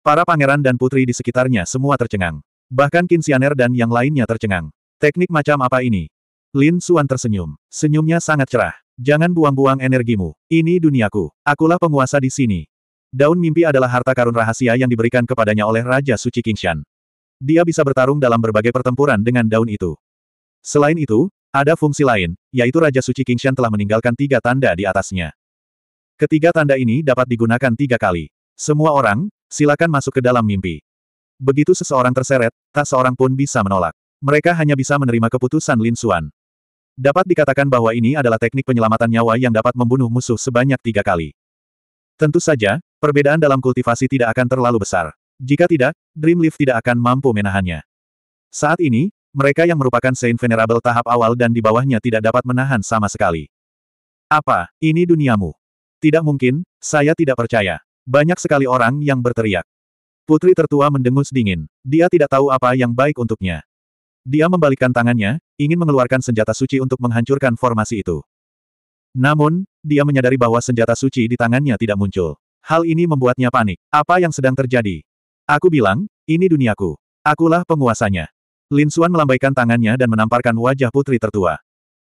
Para pangeran dan putri di sekitarnya semua tercengang. Bahkan Kinsianer dan yang lainnya tercengang. Teknik macam apa ini? Lin Suan tersenyum. Senyumnya sangat cerah. Jangan buang-buang energimu. Ini duniaku. Akulah penguasa di sini. Daun mimpi adalah harta karun rahasia yang diberikan kepadanya oleh Raja Suci Kingshan. Dia bisa bertarung dalam berbagai pertempuran dengan daun itu. Selain itu, ada fungsi lain, yaitu Raja Suci Kingshan telah meninggalkan tiga tanda di atasnya. Ketiga tanda ini dapat digunakan tiga kali. Semua orang, silakan masuk ke dalam mimpi. Begitu seseorang terseret, tak seorang pun bisa menolak. Mereka hanya bisa menerima keputusan Lin Xuan. Dapat dikatakan bahwa ini adalah teknik penyelamatan nyawa yang dapat membunuh musuh sebanyak tiga kali. Tentu saja, perbedaan dalam kultivasi tidak akan terlalu besar. Jika tidak, Dreamleaf tidak akan mampu menahannya. Saat ini, mereka yang merupakan Saint Venerable tahap awal dan di bawahnya tidak dapat menahan sama sekali. Apa, ini duniamu? Tidak mungkin, saya tidak percaya. Banyak sekali orang yang berteriak. Putri tertua mendengus dingin. Dia tidak tahu apa yang baik untuknya. Dia membalikkan tangannya, ingin mengeluarkan senjata suci untuk menghancurkan formasi itu. Namun, dia menyadari bahwa senjata suci di tangannya tidak muncul. Hal ini membuatnya panik. Apa yang sedang terjadi? Aku bilang, ini duniaku. Akulah penguasanya. Lin Suan melambaikan tangannya dan menamparkan wajah putri tertua.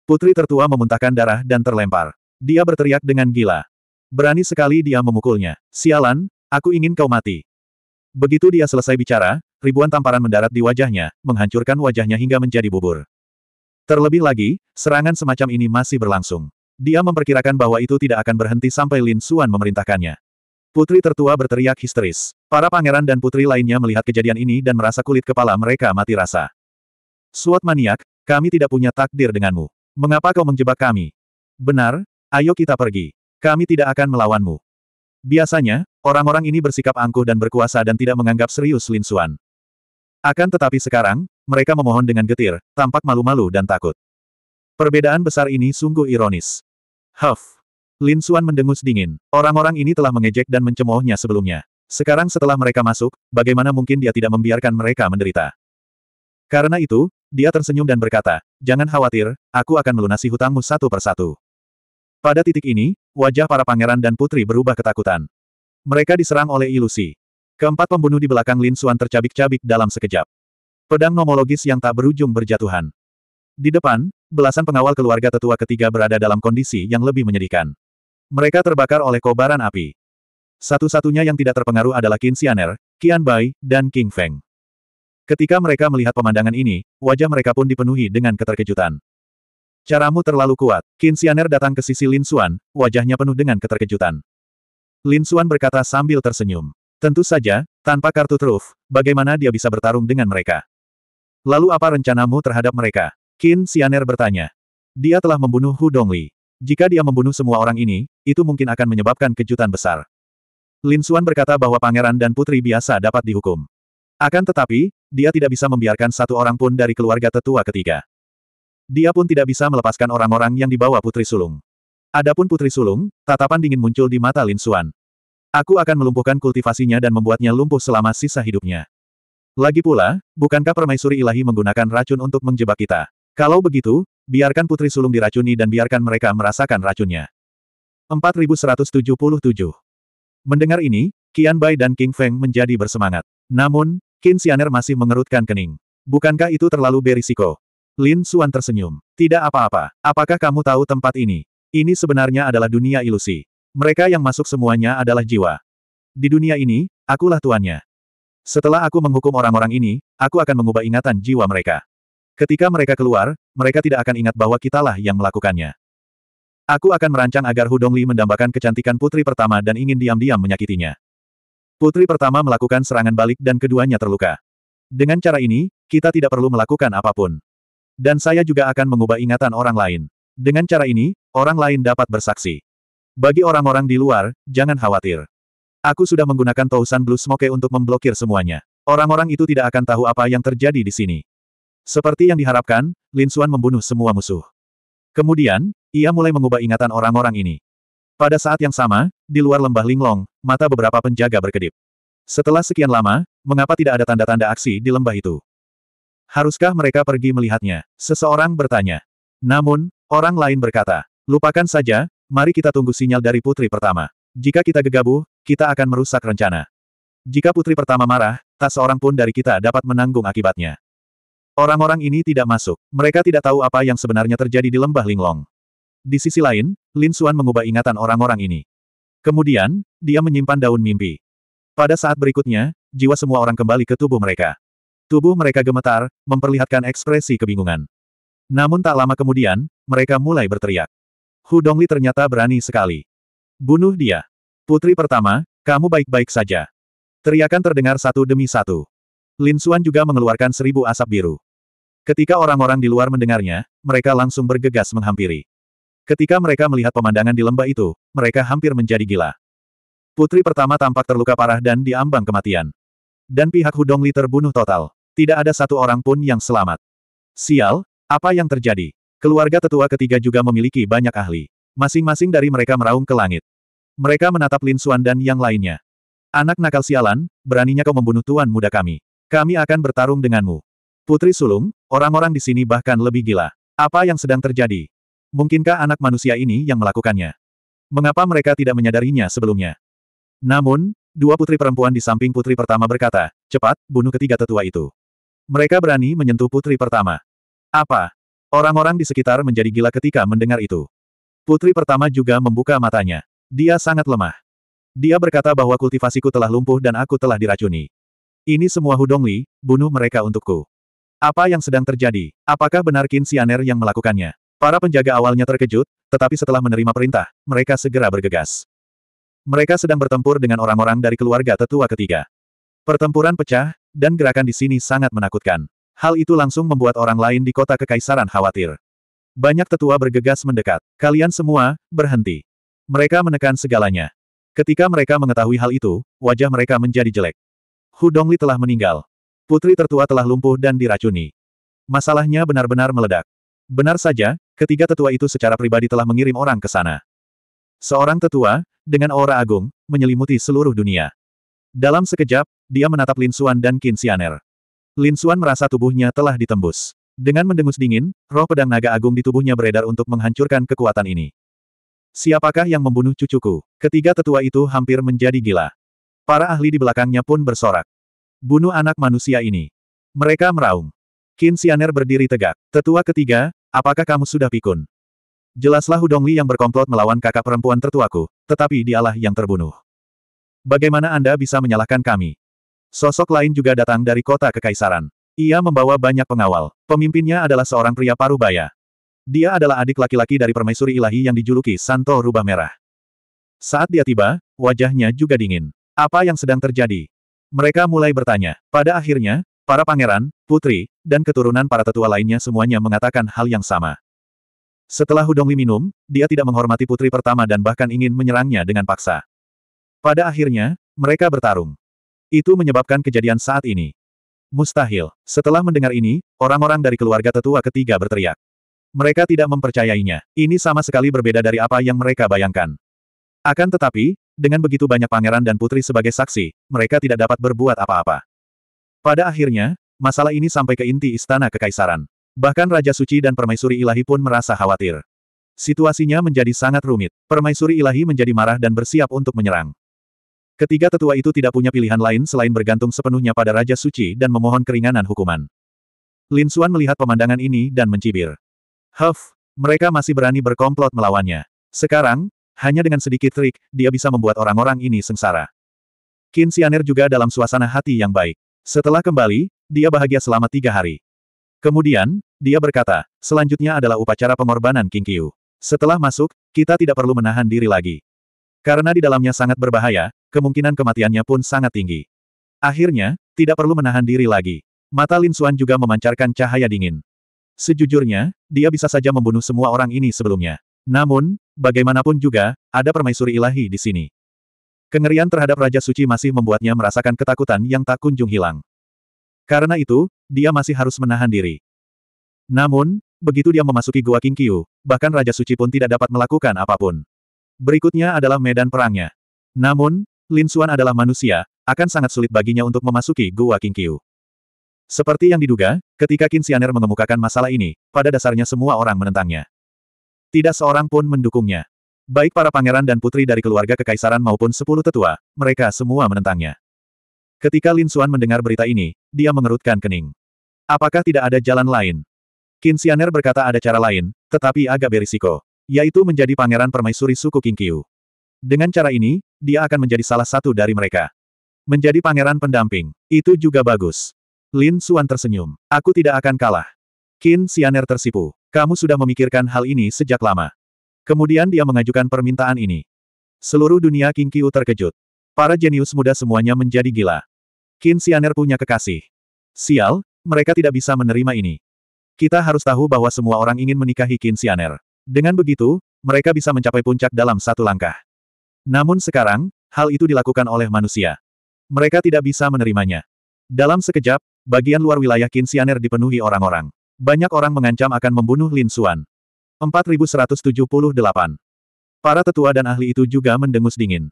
Putri tertua memuntahkan darah dan terlempar. Dia berteriak dengan gila. Berani sekali dia memukulnya. Sialan, aku ingin kau mati. Begitu dia selesai bicara, ribuan tamparan mendarat di wajahnya, menghancurkan wajahnya hingga menjadi bubur. Terlebih lagi, serangan semacam ini masih berlangsung. Dia memperkirakan bahwa itu tidak akan berhenti sampai Lin Suan memerintahkannya. Putri tertua berteriak histeris. Para pangeran dan putri lainnya melihat kejadian ini dan merasa kulit kepala mereka mati rasa. Suat maniak, kami tidak punya takdir denganmu. Mengapa kau menjebak kami? Benar, ayo kita pergi. Kami tidak akan melawanmu. Biasanya, orang-orang ini bersikap angkuh dan berkuasa dan tidak menganggap serius Lin Xuan. Akan tetapi sekarang, mereka memohon dengan getir, tampak malu-malu dan takut. Perbedaan besar ini sungguh ironis. Huff. Lin Xuan mendengus dingin. Orang-orang ini telah mengejek dan mencemoohnya sebelumnya. Sekarang setelah mereka masuk, bagaimana mungkin dia tidak membiarkan mereka menderita? Karena itu, dia tersenyum dan berkata, Jangan khawatir, aku akan melunasi hutangmu satu persatu. Pada titik ini, wajah para pangeran dan putri berubah ketakutan. Mereka diserang oleh ilusi. Keempat pembunuh di belakang Lin Xuan tercabik-cabik dalam sekejap. Pedang nomologis yang tak berujung berjatuhan. Di depan, belasan pengawal keluarga tetua ketiga berada dalam kondisi yang lebih menyedihkan. Mereka terbakar oleh kobaran api. Satu-satunya yang tidak terpengaruh adalah Qin Xianer, Qian Bai, dan King Feng. Ketika mereka melihat pemandangan ini, wajah mereka pun dipenuhi dengan keterkejutan. Caramu terlalu kuat. Qin Xianer datang ke sisi Lin Xuan, wajahnya penuh dengan keterkejutan. Lin Xuan berkata sambil tersenyum. Tentu saja, tanpa kartu truf, bagaimana dia bisa bertarung dengan mereka? Lalu apa rencanamu terhadap mereka? Qin Xianer bertanya. Dia telah membunuh Hu Dongli. Jika dia membunuh semua orang ini, itu mungkin akan menyebabkan kejutan besar. Lin Xuan berkata bahwa pangeran dan putri biasa dapat dihukum. Akan tetapi, dia tidak bisa membiarkan satu orang pun dari keluarga tetua ketiga. Dia pun tidak bisa melepaskan orang-orang yang dibawa putri sulung. Adapun putri sulung, tatapan dingin muncul di mata Lin Xuan. Aku akan melumpuhkan kultivasinya dan membuatnya lumpuh selama sisa hidupnya. Lagi pula, bukankah permaisuri ilahi menggunakan racun untuk menjebak kita? Kalau begitu, biarkan putri sulung diracuni dan biarkan mereka merasakan racunnya. 4177 Mendengar ini, Qian Bai dan King Feng menjadi bersemangat. Namun, Qin Xianer masih mengerutkan kening. Bukankah itu terlalu berisiko? Lin Suan tersenyum. Tidak apa-apa. Apakah kamu tahu tempat ini? Ini sebenarnya adalah dunia ilusi. Mereka yang masuk semuanya adalah jiwa. Di dunia ini, akulah tuannya. Setelah aku menghukum orang-orang ini, aku akan mengubah ingatan jiwa mereka. Ketika mereka keluar, mereka tidak akan ingat bahwa kitalah yang melakukannya. Aku akan merancang agar Hudongli mendambakan kecantikan putri pertama dan ingin diam-diam menyakitinya. Putri pertama melakukan serangan balik dan keduanya terluka. Dengan cara ini, kita tidak perlu melakukan apapun. Dan saya juga akan mengubah ingatan orang lain. Dengan cara ini, orang lain dapat bersaksi. Bagi orang-orang di luar, jangan khawatir. Aku sudah menggunakan Tousan Blue Smoke untuk memblokir semuanya. Orang-orang itu tidak akan tahu apa yang terjadi di sini. Seperti yang diharapkan, Lin Xuan membunuh semua musuh. Kemudian, ia mulai mengubah ingatan orang-orang ini. Pada saat yang sama, di luar lembah Linglong, mata beberapa penjaga berkedip. Setelah sekian lama, mengapa tidak ada tanda-tanda aksi di lembah itu? Haruskah mereka pergi melihatnya? Seseorang bertanya. Namun, orang lain berkata, lupakan saja, mari kita tunggu sinyal dari putri pertama. Jika kita gegabah, kita akan merusak rencana. Jika putri pertama marah, tak seorang pun dari kita dapat menanggung akibatnya. Orang-orang ini tidak masuk. Mereka tidak tahu apa yang sebenarnya terjadi di lembah Linglong. Di sisi lain, Lin Xuan mengubah ingatan orang-orang ini. Kemudian, dia menyimpan daun mimpi. Pada saat berikutnya, jiwa semua orang kembali ke tubuh mereka. Tubuh mereka gemetar, memperlihatkan ekspresi kebingungan. Namun tak lama kemudian, mereka mulai berteriak. Hu Dongli ternyata berani sekali. Bunuh dia. Putri pertama, kamu baik-baik saja. Teriakan terdengar satu demi satu. Lin Suan juga mengeluarkan seribu asap biru. Ketika orang-orang di luar mendengarnya, mereka langsung bergegas menghampiri. Ketika mereka melihat pemandangan di lembah itu, mereka hampir menjadi gila. Putri pertama tampak terluka parah dan diambang kematian dan pihak Hudongli terbunuh total. Tidak ada satu orang pun yang selamat. Sial, apa yang terjadi? Keluarga tetua ketiga juga memiliki banyak ahli. Masing-masing dari mereka meraung ke langit. Mereka menatap Lin Xuan dan yang lainnya. Anak nakal sialan, beraninya kau membunuh tuan muda kami. Kami akan bertarung denganmu. Putri sulung, orang-orang di sini bahkan lebih gila. Apa yang sedang terjadi? Mungkinkah anak manusia ini yang melakukannya? Mengapa mereka tidak menyadarinya sebelumnya? Namun, Dua putri perempuan di samping putri pertama berkata, cepat, bunuh ketiga tetua itu. Mereka berani menyentuh putri pertama. Apa? Orang-orang di sekitar menjadi gila ketika mendengar itu. Putri pertama juga membuka matanya. Dia sangat lemah. Dia berkata bahwa kultivasiku telah lumpuh dan aku telah diracuni. Ini semua Hudongli, bunuh mereka untukku. Apa yang sedang terjadi? Apakah benar Qin Xianer yang melakukannya? Para penjaga awalnya terkejut, tetapi setelah menerima perintah, mereka segera bergegas. Mereka sedang bertempur dengan orang-orang dari keluarga tetua ketiga. Pertempuran pecah, dan gerakan di sini sangat menakutkan. Hal itu langsung membuat orang lain di kota kekaisaran khawatir. Banyak tetua bergegas mendekat. Kalian semua, berhenti. Mereka menekan segalanya. Ketika mereka mengetahui hal itu, wajah mereka menjadi jelek. Hu Dongli telah meninggal. Putri tertua telah lumpuh dan diracuni. Masalahnya benar-benar meledak. Benar saja, ketiga tetua itu secara pribadi telah mengirim orang ke sana. Seorang tetua, dengan aura agung, menyelimuti seluruh dunia. Dalam sekejap, dia menatap Lin Xuan dan Qin Xianer. Lin Xuan merasa tubuhnya telah ditembus. Dengan mendengus dingin, roh pedang naga agung di tubuhnya beredar untuk menghancurkan kekuatan ini. Siapakah yang membunuh cucuku? Ketiga tetua itu hampir menjadi gila. Para ahli di belakangnya pun bersorak. Bunuh anak manusia ini. Mereka meraung. Qin Xianer berdiri tegak. Tetua ketiga, apakah kamu sudah pikun? Jelaslah Hudong Li yang berkomplot melawan kakak perempuan tertuaku, tetapi dialah yang terbunuh. Bagaimana Anda bisa menyalahkan kami? Sosok lain juga datang dari kota kekaisaran. Ia membawa banyak pengawal. Pemimpinnya adalah seorang pria paruh baya. Dia adalah adik laki-laki dari permaisuri ilahi yang dijuluki Santo Rubah Merah. Saat dia tiba, wajahnya juga dingin. Apa yang sedang terjadi? Mereka mulai bertanya. Pada akhirnya, para pangeran, putri, dan keturunan para tetua lainnya semuanya mengatakan hal yang sama. Setelah Hudongli minum, dia tidak menghormati putri pertama dan bahkan ingin menyerangnya dengan paksa. Pada akhirnya, mereka bertarung. Itu menyebabkan kejadian saat ini. Mustahil. Setelah mendengar ini, orang-orang dari keluarga tetua ketiga berteriak. Mereka tidak mempercayainya. Ini sama sekali berbeda dari apa yang mereka bayangkan. Akan tetapi, dengan begitu banyak pangeran dan putri sebagai saksi, mereka tidak dapat berbuat apa-apa. Pada akhirnya, masalah ini sampai ke inti istana kekaisaran. Bahkan Raja Suci dan Permaisuri Ilahi pun merasa khawatir. Situasinya menjadi sangat rumit. Permaisuri Ilahi menjadi marah dan bersiap untuk menyerang. Ketiga tetua itu tidak punya pilihan lain selain bergantung sepenuhnya pada Raja Suci dan memohon keringanan hukuman. Lin Xuan melihat pemandangan ini dan mencibir. Huff, mereka masih berani berkomplot melawannya. Sekarang, hanya dengan sedikit trik, dia bisa membuat orang-orang ini sengsara. Qin Xianer juga dalam suasana hati yang baik. Setelah kembali, dia bahagia selama tiga hari. Kemudian, dia berkata, selanjutnya adalah upacara pengorbanan King Qiu. Setelah masuk, kita tidak perlu menahan diri lagi. Karena di dalamnya sangat berbahaya, kemungkinan kematiannya pun sangat tinggi. Akhirnya, tidak perlu menahan diri lagi. Mata Lin Xuan juga memancarkan cahaya dingin. Sejujurnya, dia bisa saja membunuh semua orang ini sebelumnya. Namun, bagaimanapun juga, ada permaisuri ilahi di sini. Kengerian terhadap Raja Suci masih membuatnya merasakan ketakutan yang tak kunjung hilang. Karena itu, dia masih harus menahan diri. Namun, begitu dia memasuki Gua King Kingqiu, bahkan Raja Suci pun tidak dapat melakukan apapun. Berikutnya adalah medan perangnya. Namun, Lin Xuan adalah manusia, akan sangat sulit baginya untuk memasuki Gua King Kingqiu. Seperti yang diduga, ketika Qin Xianer mengemukakan masalah ini, pada dasarnya semua orang menentangnya. Tidak seorang pun mendukungnya. Baik para pangeran dan putri dari keluarga kekaisaran maupun sepuluh tetua, mereka semua menentangnya. Ketika Lin Xuan mendengar berita ini, dia mengerutkan kening. Apakah tidak ada jalan lain? Qin Xianer berkata ada cara lain, tetapi agak berisiko. Yaitu menjadi pangeran permaisuri suku Kingqiu. Dengan cara ini, dia akan menjadi salah satu dari mereka. Menjadi pangeran pendamping, itu juga bagus. Lin Xuan tersenyum. Aku tidak akan kalah. Qin Xianer tersipu. Kamu sudah memikirkan hal ini sejak lama. Kemudian dia mengajukan permintaan ini. Seluruh dunia Kingqiu terkejut. Para jenius muda semuanya menjadi gila. Qin Xianer punya kekasih. Sial, mereka tidak bisa menerima ini. Kita harus tahu bahwa semua orang ingin menikahi Qin Xianer. Dengan begitu, mereka bisa mencapai puncak dalam satu langkah. Namun sekarang, hal itu dilakukan oleh manusia. Mereka tidak bisa menerimanya. Dalam sekejap, bagian luar wilayah Qin Xianer dipenuhi orang-orang. Banyak orang mengancam akan membunuh Lin Xuan. 4178. Para tetua dan ahli itu juga mendengus dingin.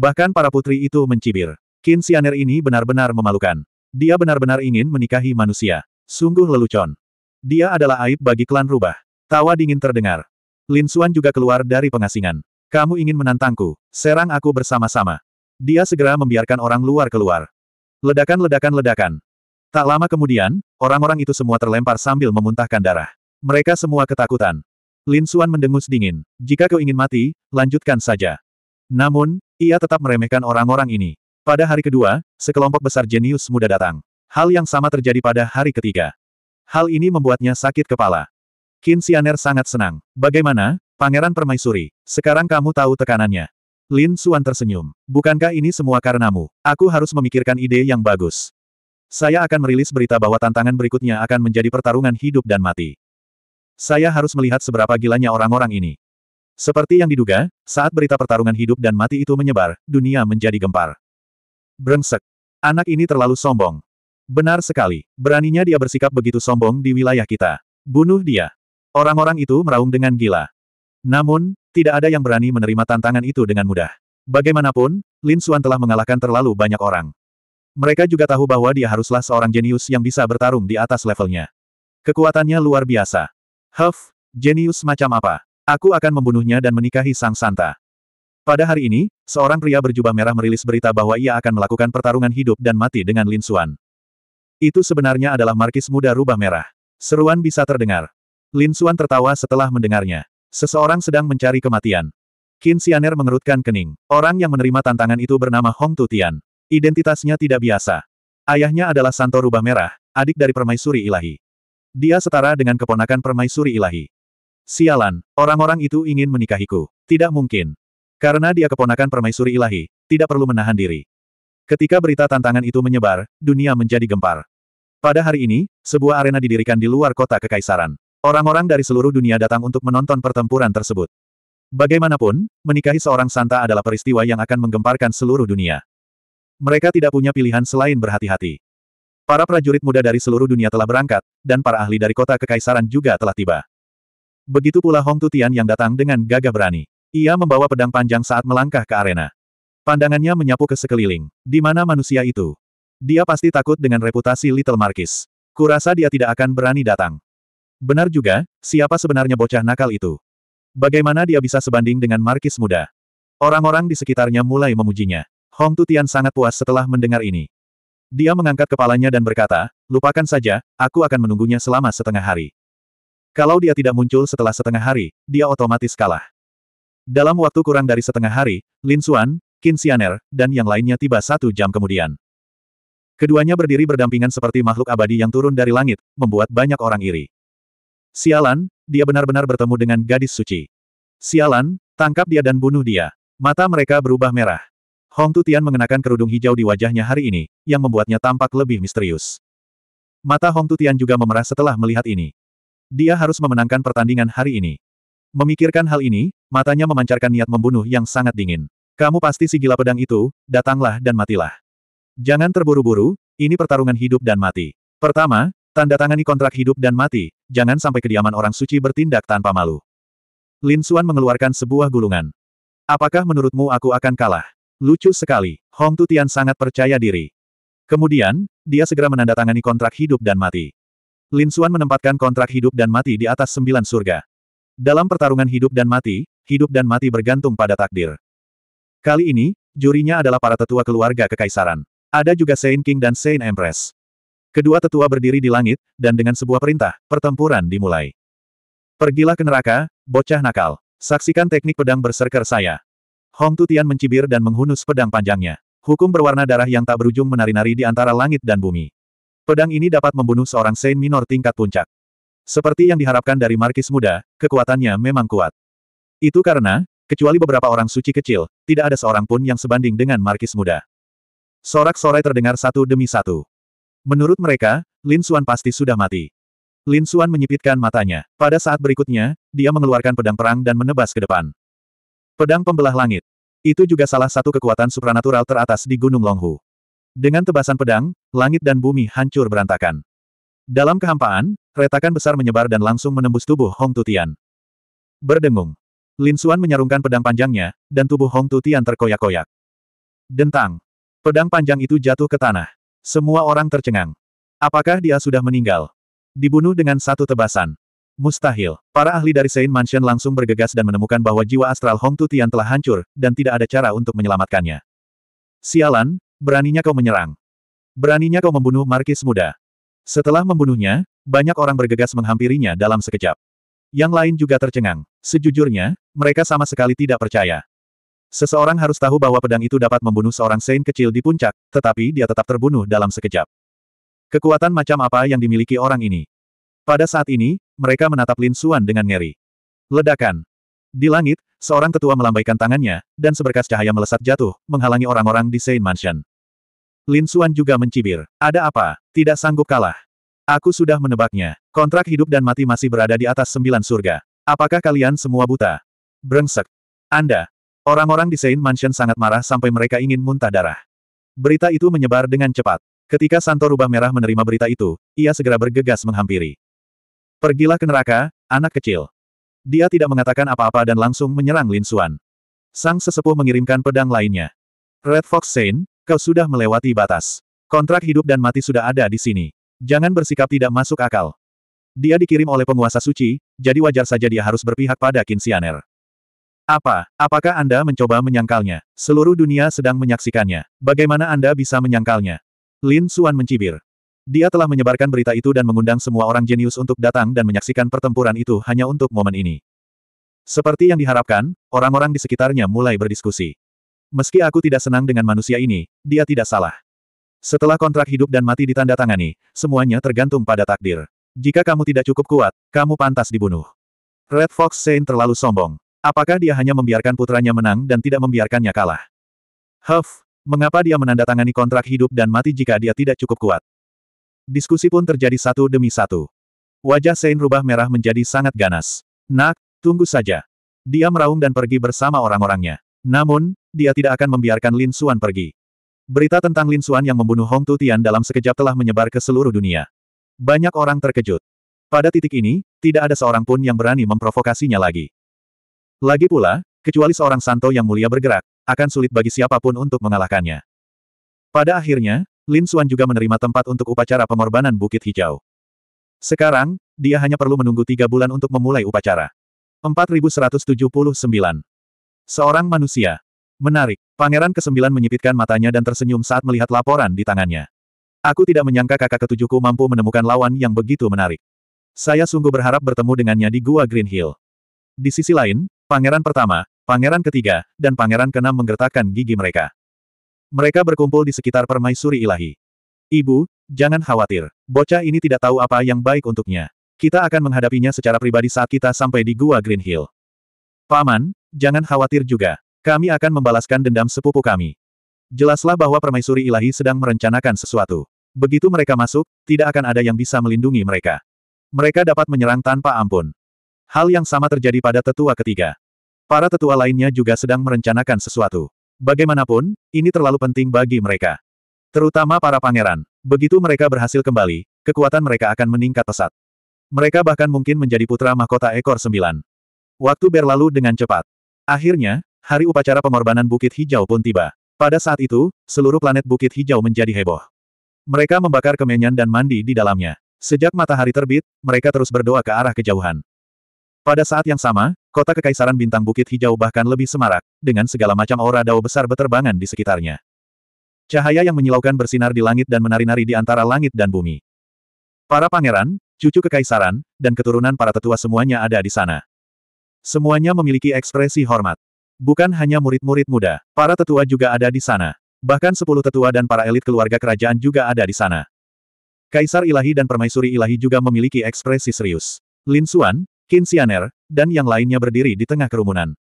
Bahkan para putri itu mencibir. Qin Xianer ini benar-benar memalukan. Dia benar-benar ingin menikahi manusia. Sungguh lelucon. Dia adalah aib bagi klan rubah. Tawa dingin terdengar. Lin Xuan juga keluar dari pengasingan. Kamu ingin menantangku, serang aku bersama-sama. Dia segera membiarkan orang luar keluar. Ledakan-ledakan-ledakan. Tak lama kemudian, orang-orang itu semua terlempar sambil memuntahkan darah. Mereka semua ketakutan. Lin Xuan mendengus dingin. Jika kau ingin mati, lanjutkan saja. Namun, ia tetap meremehkan orang-orang ini. Pada hari kedua, sekelompok besar jenius muda datang. Hal yang sama terjadi pada hari ketiga. Hal ini membuatnya sakit kepala. Qin Xianer sangat senang. Bagaimana, Pangeran Permaisuri, sekarang kamu tahu tekanannya. Lin Xuan tersenyum. Bukankah ini semua karenamu? Aku harus memikirkan ide yang bagus. Saya akan merilis berita bahwa tantangan berikutnya akan menjadi pertarungan hidup dan mati. Saya harus melihat seberapa gilanya orang-orang ini. Seperti yang diduga, saat berita pertarungan hidup dan mati itu menyebar, dunia menjadi gempar. Brengsek. Anak ini terlalu sombong. Benar sekali, beraninya dia bersikap begitu sombong di wilayah kita. Bunuh dia. Orang-orang itu meraung dengan gila. Namun, tidak ada yang berani menerima tantangan itu dengan mudah. Bagaimanapun, Lin Xuan telah mengalahkan terlalu banyak orang. Mereka juga tahu bahwa dia haruslah seorang jenius yang bisa bertarung di atas levelnya. Kekuatannya luar biasa. Huff, jenius macam apa? Aku akan membunuhnya dan menikahi sang Santa. Pada hari ini, seorang pria berjubah merah merilis berita bahwa ia akan melakukan pertarungan hidup dan mati dengan Lin Xuan. Itu sebenarnya adalah markis muda rubah merah. Seruan bisa terdengar. Lin Xuan tertawa setelah mendengarnya. Seseorang sedang mencari kematian. Qin Xianer mengerutkan kening. Orang yang menerima tantangan itu bernama Hong Tutian. Identitasnya tidak biasa. Ayahnya adalah Santo Rubah Merah, adik dari Permaisuri Ilahi. Dia setara dengan keponakan Permaisuri Ilahi. Sialan, orang-orang itu ingin menikahiku. Tidak mungkin. Karena dia keponakan permaisuri ilahi, tidak perlu menahan diri. Ketika berita tantangan itu menyebar, dunia menjadi gempar. Pada hari ini, sebuah arena didirikan di luar kota kekaisaran. Orang-orang dari seluruh dunia datang untuk menonton pertempuran tersebut. Bagaimanapun, menikahi seorang santa adalah peristiwa yang akan menggemparkan seluruh dunia. Mereka tidak punya pilihan selain berhati-hati. Para prajurit muda dari seluruh dunia telah berangkat, dan para ahli dari kota kekaisaran juga telah tiba. Begitu pula Hong Tutian yang datang dengan gagah berani. Ia membawa pedang panjang saat melangkah ke arena. Pandangannya menyapu ke sekeliling. Di mana manusia itu? Dia pasti takut dengan reputasi Little Marquis. Kurasa dia tidak akan berani datang. Benar juga, siapa sebenarnya bocah nakal itu? Bagaimana dia bisa sebanding dengan Markis muda? Orang-orang di sekitarnya mulai memujinya. Hong Tutian sangat puas setelah mendengar ini. Dia mengangkat kepalanya dan berkata, lupakan saja, aku akan menunggunya selama setengah hari. Kalau dia tidak muncul setelah setengah hari, dia otomatis kalah. Dalam waktu kurang dari setengah hari, Lin Xuan, Qin Xianer, dan yang lainnya tiba satu jam kemudian. Keduanya berdiri berdampingan seperti makhluk abadi yang turun dari langit, membuat banyak orang iri. Sialan, dia benar-benar bertemu dengan gadis suci. Sialan, tangkap dia dan bunuh dia. Mata mereka berubah merah. Hong Tutian mengenakan kerudung hijau di wajahnya hari ini, yang membuatnya tampak lebih misterius. Mata Hong Tutian juga memerah setelah melihat ini. Dia harus memenangkan pertandingan hari ini. Memikirkan hal ini, Matanya memancarkan niat membunuh yang sangat dingin. Kamu pasti si gila pedang itu, datanglah dan matilah. Jangan terburu-buru, ini pertarungan hidup dan mati. Pertama, tanda tangani kontrak hidup dan mati, jangan sampai kediaman orang suci bertindak tanpa malu. Lin Xuan mengeluarkan sebuah gulungan. Apakah menurutmu aku akan kalah? Lucu sekali, Hong Tutian sangat percaya diri. Kemudian, dia segera menandatangani kontrak hidup dan mati. Lin Xuan menempatkan kontrak hidup dan mati di atas sembilan surga. Dalam pertarungan hidup dan mati, hidup dan mati bergantung pada takdir. Kali ini, jurinya adalah para tetua keluarga kekaisaran. Ada juga Saint King dan Saint Empress. Kedua tetua berdiri di langit, dan dengan sebuah perintah, pertempuran dimulai. Pergilah ke neraka, bocah nakal. Saksikan teknik pedang berserker saya. Hong Tutian mencibir dan menghunus pedang panjangnya. Hukum berwarna darah yang tak berujung menari-nari di antara langit dan bumi. Pedang ini dapat membunuh seorang Saint Minor tingkat puncak. Seperti yang diharapkan dari Markis Muda, kekuatannya memang kuat. Itu karena, kecuali beberapa orang suci kecil, tidak ada seorang pun yang sebanding dengan Markis muda. Sorak-sorai terdengar satu demi satu. Menurut mereka, Lin Xuan pasti sudah mati. Lin Xuan menyipitkan matanya. Pada saat berikutnya, dia mengeluarkan pedang perang dan menebas ke depan. Pedang pembelah langit. Itu juga salah satu kekuatan supranatural teratas di Gunung Longhu. Dengan tebasan pedang, langit dan bumi hancur berantakan. Dalam kehampaan, retakan besar menyebar dan langsung menembus tubuh Hong Tutian. Berdengung. Lin Suan menyarungkan pedang panjangnya, dan tubuh Hong Tutian terkoyak-koyak. Dentang. Pedang panjang itu jatuh ke tanah. Semua orang tercengang. Apakah dia sudah meninggal? Dibunuh dengan satu tebasan. Mustahil. Para ahli dari Saint Mansion langsung bergegas dan menemukan bahwa jiwa astral Hong Tutian telah hancur, dan tidak ada cara untuk menyelamatkannya. Sialan, beraninya kau menyerang. Beraninya kau membunuh Markis Muda. Setelah membunuhnya, banyak orang bergegas menghampirinya dalam sekejap. Yang lain juga tercengang. Sejujurnya, mereka sama sekali tidak percaya. Seseorang harus tahu bahwa pedang itu dapat membunuh seorang Saint kecil di puncak, tetapi dia tetap terbunuh dalam sekejap. Kekuatan macam apa yang dimiliki orang ini? Pada saat ini, mereka menatap Lin Xuan dengan ngeri. Ledakan. Di langit, seorang tetua melambaikan tangannya, dan seberkas cahaya melesat jatuh, menghalangi orang-orang di Saint Mansion. Lin Xuan juga mencibir. Ada apa? Tidak sanggup kalah. Aku sudah menebaknya. Kontrak hidup dan mati masih berada di atas sembilan surga. Apakah kalian semua buta? Brengsek. Anda. Orang-orang di Saint Mansion sangat marah sampai mereka ingin muntah darah. Berita itu menyebar dengan cepat. Ketika Santo Rubah Merah menerima berita itu, ia segera bergegas menghampiri. Pergilah ke neraka, anak kecil. Dia tidak mengatakan apa-apa dan langsung menyerang Lin Xuan. Sang sesepuh mengirimkan pedang lainnya. Red Fox Saint, kau sudah melewati batas. Kontrak hidup dan mati sudah ada di sini. Jangan bersikap tidak masuk akal. Dia dikirim oleh penguasa suci, jadi wajar saja dia harus berpihak pada Kinsianer. Apa, apakah Anda mencoba menyangkalnya? Seluruh dunia sedang menyaksikannya. Bagaimana Anda bisa menyangkalnya? Lin Suan mencibir. Dia telah menyebarkan berita itu dan mengundang semua orang jenius untuk datang dan menyaksikan pertempuran itu hanya untuk momen ini. Seperti yang diharapkan, orang-orang di sekitarnya mulai berdiskusi. Meski aku tidak senang dengan manusia ini, dia tidak salah. Setelah kontrak hidup dan mati ditandatangani, semuanya tergantung pada takdir. Jika kamu tidak cukup kuat, kamu pantas dibunuh. Red Fox Saint terlalu sombong. Apakah dia hanya membiarkan putranya menang dan tidak membiarkannya kalah? Huff, mengapa dia menandatangani kontrak hidup dan mati jika dia tidak cukup kuat? Diskusi pun terjadi satu demi satu. Wajah Saint rubah merah menjadi sangat ganas. Nak, tunggu saja. Dia meraung dan pergi bersama orang-orangnya. Namun, dia tidak akan membiarkan Lin Suan pergi. Berita tentang Lin Suan yang membunuh Hong Tutian dalam sekejap telah menyebar ke seluruh dunia. Banyak orang terkejut. Pada titik ini, tidak ada seorang pun yang berani memprovokasinya lagi. Lagi pula, kecuali seorang santo yang mulia bergerak, akan sulit bagi siapapun untuk mengalahkannya. Pada akhirnya, Lin Xuan juga menerima tempat untuk upacara pengorbanan Bukit Hijau. Sekarang, dia hanya perlu menunggu tiga bulan untuk memulai upacara. 4179. Seorang manusia. Menarik, Pangeran ke-9 menyipitkan matanya dan tersenyum saat melihat laporan di tangannya. Aku tidak menyangka kakak ketujuhku mampu menemukan lawan yang begitu menarik. Saya sungguh berharap bertemu dengannya di Gua Green Hill. Di sisi lain, pangeran pertama, pangeran ketiga, dan pangeran keenam menggertakkan gigi mereka. Mereka berkumpul di sekitar permaisuri ilahi. Ibu, jangan khawatir. Bocah ini tidak tahu apa yang baik untuknya. Kita akan menghadapinya secara pribadi saat kita sampai di Gua Green Hill. Paman, jangan khawatir juga. Kami akan membalaskan dendam sepupu kami. Jelaslah bahwa permaisuri ilahi sedang merencanakan sesuatu. Begitu mereka masuk, tidak akan ada yang bisa melindungi mereka. Mereka dapat menyerang tanpa ampun. Hal yang sama terjadi pada tetua ketiga. Para tetua lainnya juga sedang merencanakan sesuatu. Bagaimanapun, ini terlalu penting bagi mereka. Terutama para pangeran. Begitu mereka berhasil kembali, kekuatan mereka akan meningkat pesat. Mereka bahkan mungkin menjadi putra mahkota ekor sembilan. Waktu berlalu dengan cepat. Akhirnya, hari upacara pengorbanan Bukit Hijau pun tiba. Pada saat itu, seluruh planet Bukit Hijau menjadi heboh. Mereka membakar kemenyan dan mandi di dalamnya. Sejak matahari terbit, mereka terus berdoa ke arah kejauhan. Pada saat yang sama, kota kekaisaran bintang Bukit Hijau bahkan lebih semarak, dengan segala macam aura dao besar beterbangan di sekitarnya. Cahaya yang menyilaukan bersinar di langit dan menari-nari di antara langit dan bumi. Para pangeran, cucu kekaisaran, dan keturunan para tetua semuanya ada di sana. Semuanya memiliki ekspresi hormat. Bukan hanya murid-murid muda, para tetua juga ada di sana. Bahkan sepuluh tetua dan para elit keluarga kerajaan juga ada di sana. Kaisar Ilahi dan Permaisuri Ilahi juga memiliki ekspresi serius. Lin Xuan, Qin Xianer, dan yang lainnya berdiri di tengah kerumunan.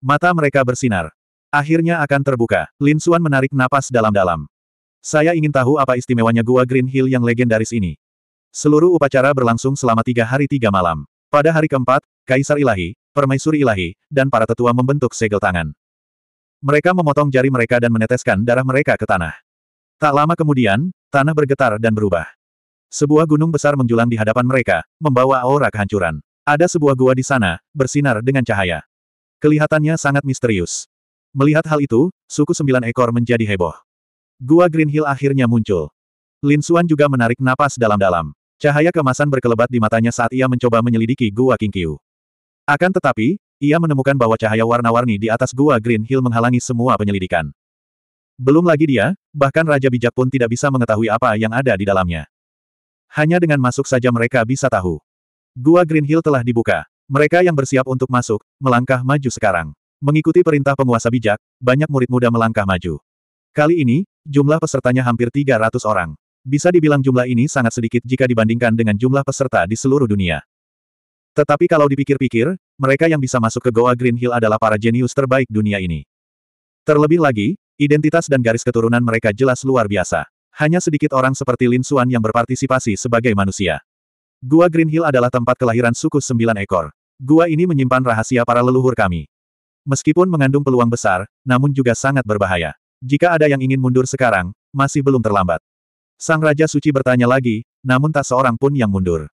Mata mereka bersinar. Akhirnya akan terbuka. Lin Xuan menarik napas dalam-dalam. Saya ingin tahu apa istimewanya Gua Green Hill yang legendaris ini. Seluruh upacara berlangsung selama tiga hari tiga malam. Pada hari keempat, Kaisar Ilahi, permaisuri ilahi, dan para tetua membentuk segel tangan. Mereka memotong jari mereka dan meneteskan darah mereka ke tanah. Tak lama kemudian, tanah bergetar dan berubah. Sebuah gunung besar menjulang di hadapan mereka, membawa aura kehancuran. Ada sebuah gua di sana, bersinar dengan cahaya. Kelihatannya sangat misterius. Melihat hal itu, suku sembilan ekor menjadi heboh. Gua Green Hill akhirnya muncul. Lin Xuan juga menarik napas dalam-dalam. Cahaya kemasan berkelebat di matanya saat ia mencoba menyelidiki Gua King Kiu. Akan tetapi, ia menemukan bahwa cahaya warna-warni di atas gua Green Hill menghalangi semua penyelidikan. Belum lagi dia, bahkan Raja Bijak pun tidak bisa mengetahui apa yang ada di dalamnya. Hanya dengan masuk saja mereka bisa tahu. Gua Green Hill telah dibuka. Mereka yang bersiap untuk masuk, melangkah maju sekarang. Mengikuti perintah penguasa bijak, banyak murid muda melangkah maju. Kali ini, jumlah pesertanya hampir 300 orang. Bisa dibilang jumlah ini sangat sedikit jika dibandingkan dengan jumlah peserta di seluruh dunia. Tetapi kalau dipikir-pikir, mereka yang bisa masuk ke Goa Green Hill adalah para jenius terbaik dunia ini. Terlebih lagi, identitas dan garis keturunan mereka jelas luar biasa. Hanya sedikit orang seperti Lin Suan yang berpartisipasi sebagai manusia. Gua Green Hill adalah tempat kelahiran suku sembilan ekor. Gua ini menyimpan rahasia para leluhur kami. Meskipun mengandung peluang besar, namun juga sangat berbahaya. Jika ada yang ingin mundur sekarang, masih belum terlambat. Sang Raja Suci bertanya lagi, namun tak seorang pun yang mundur.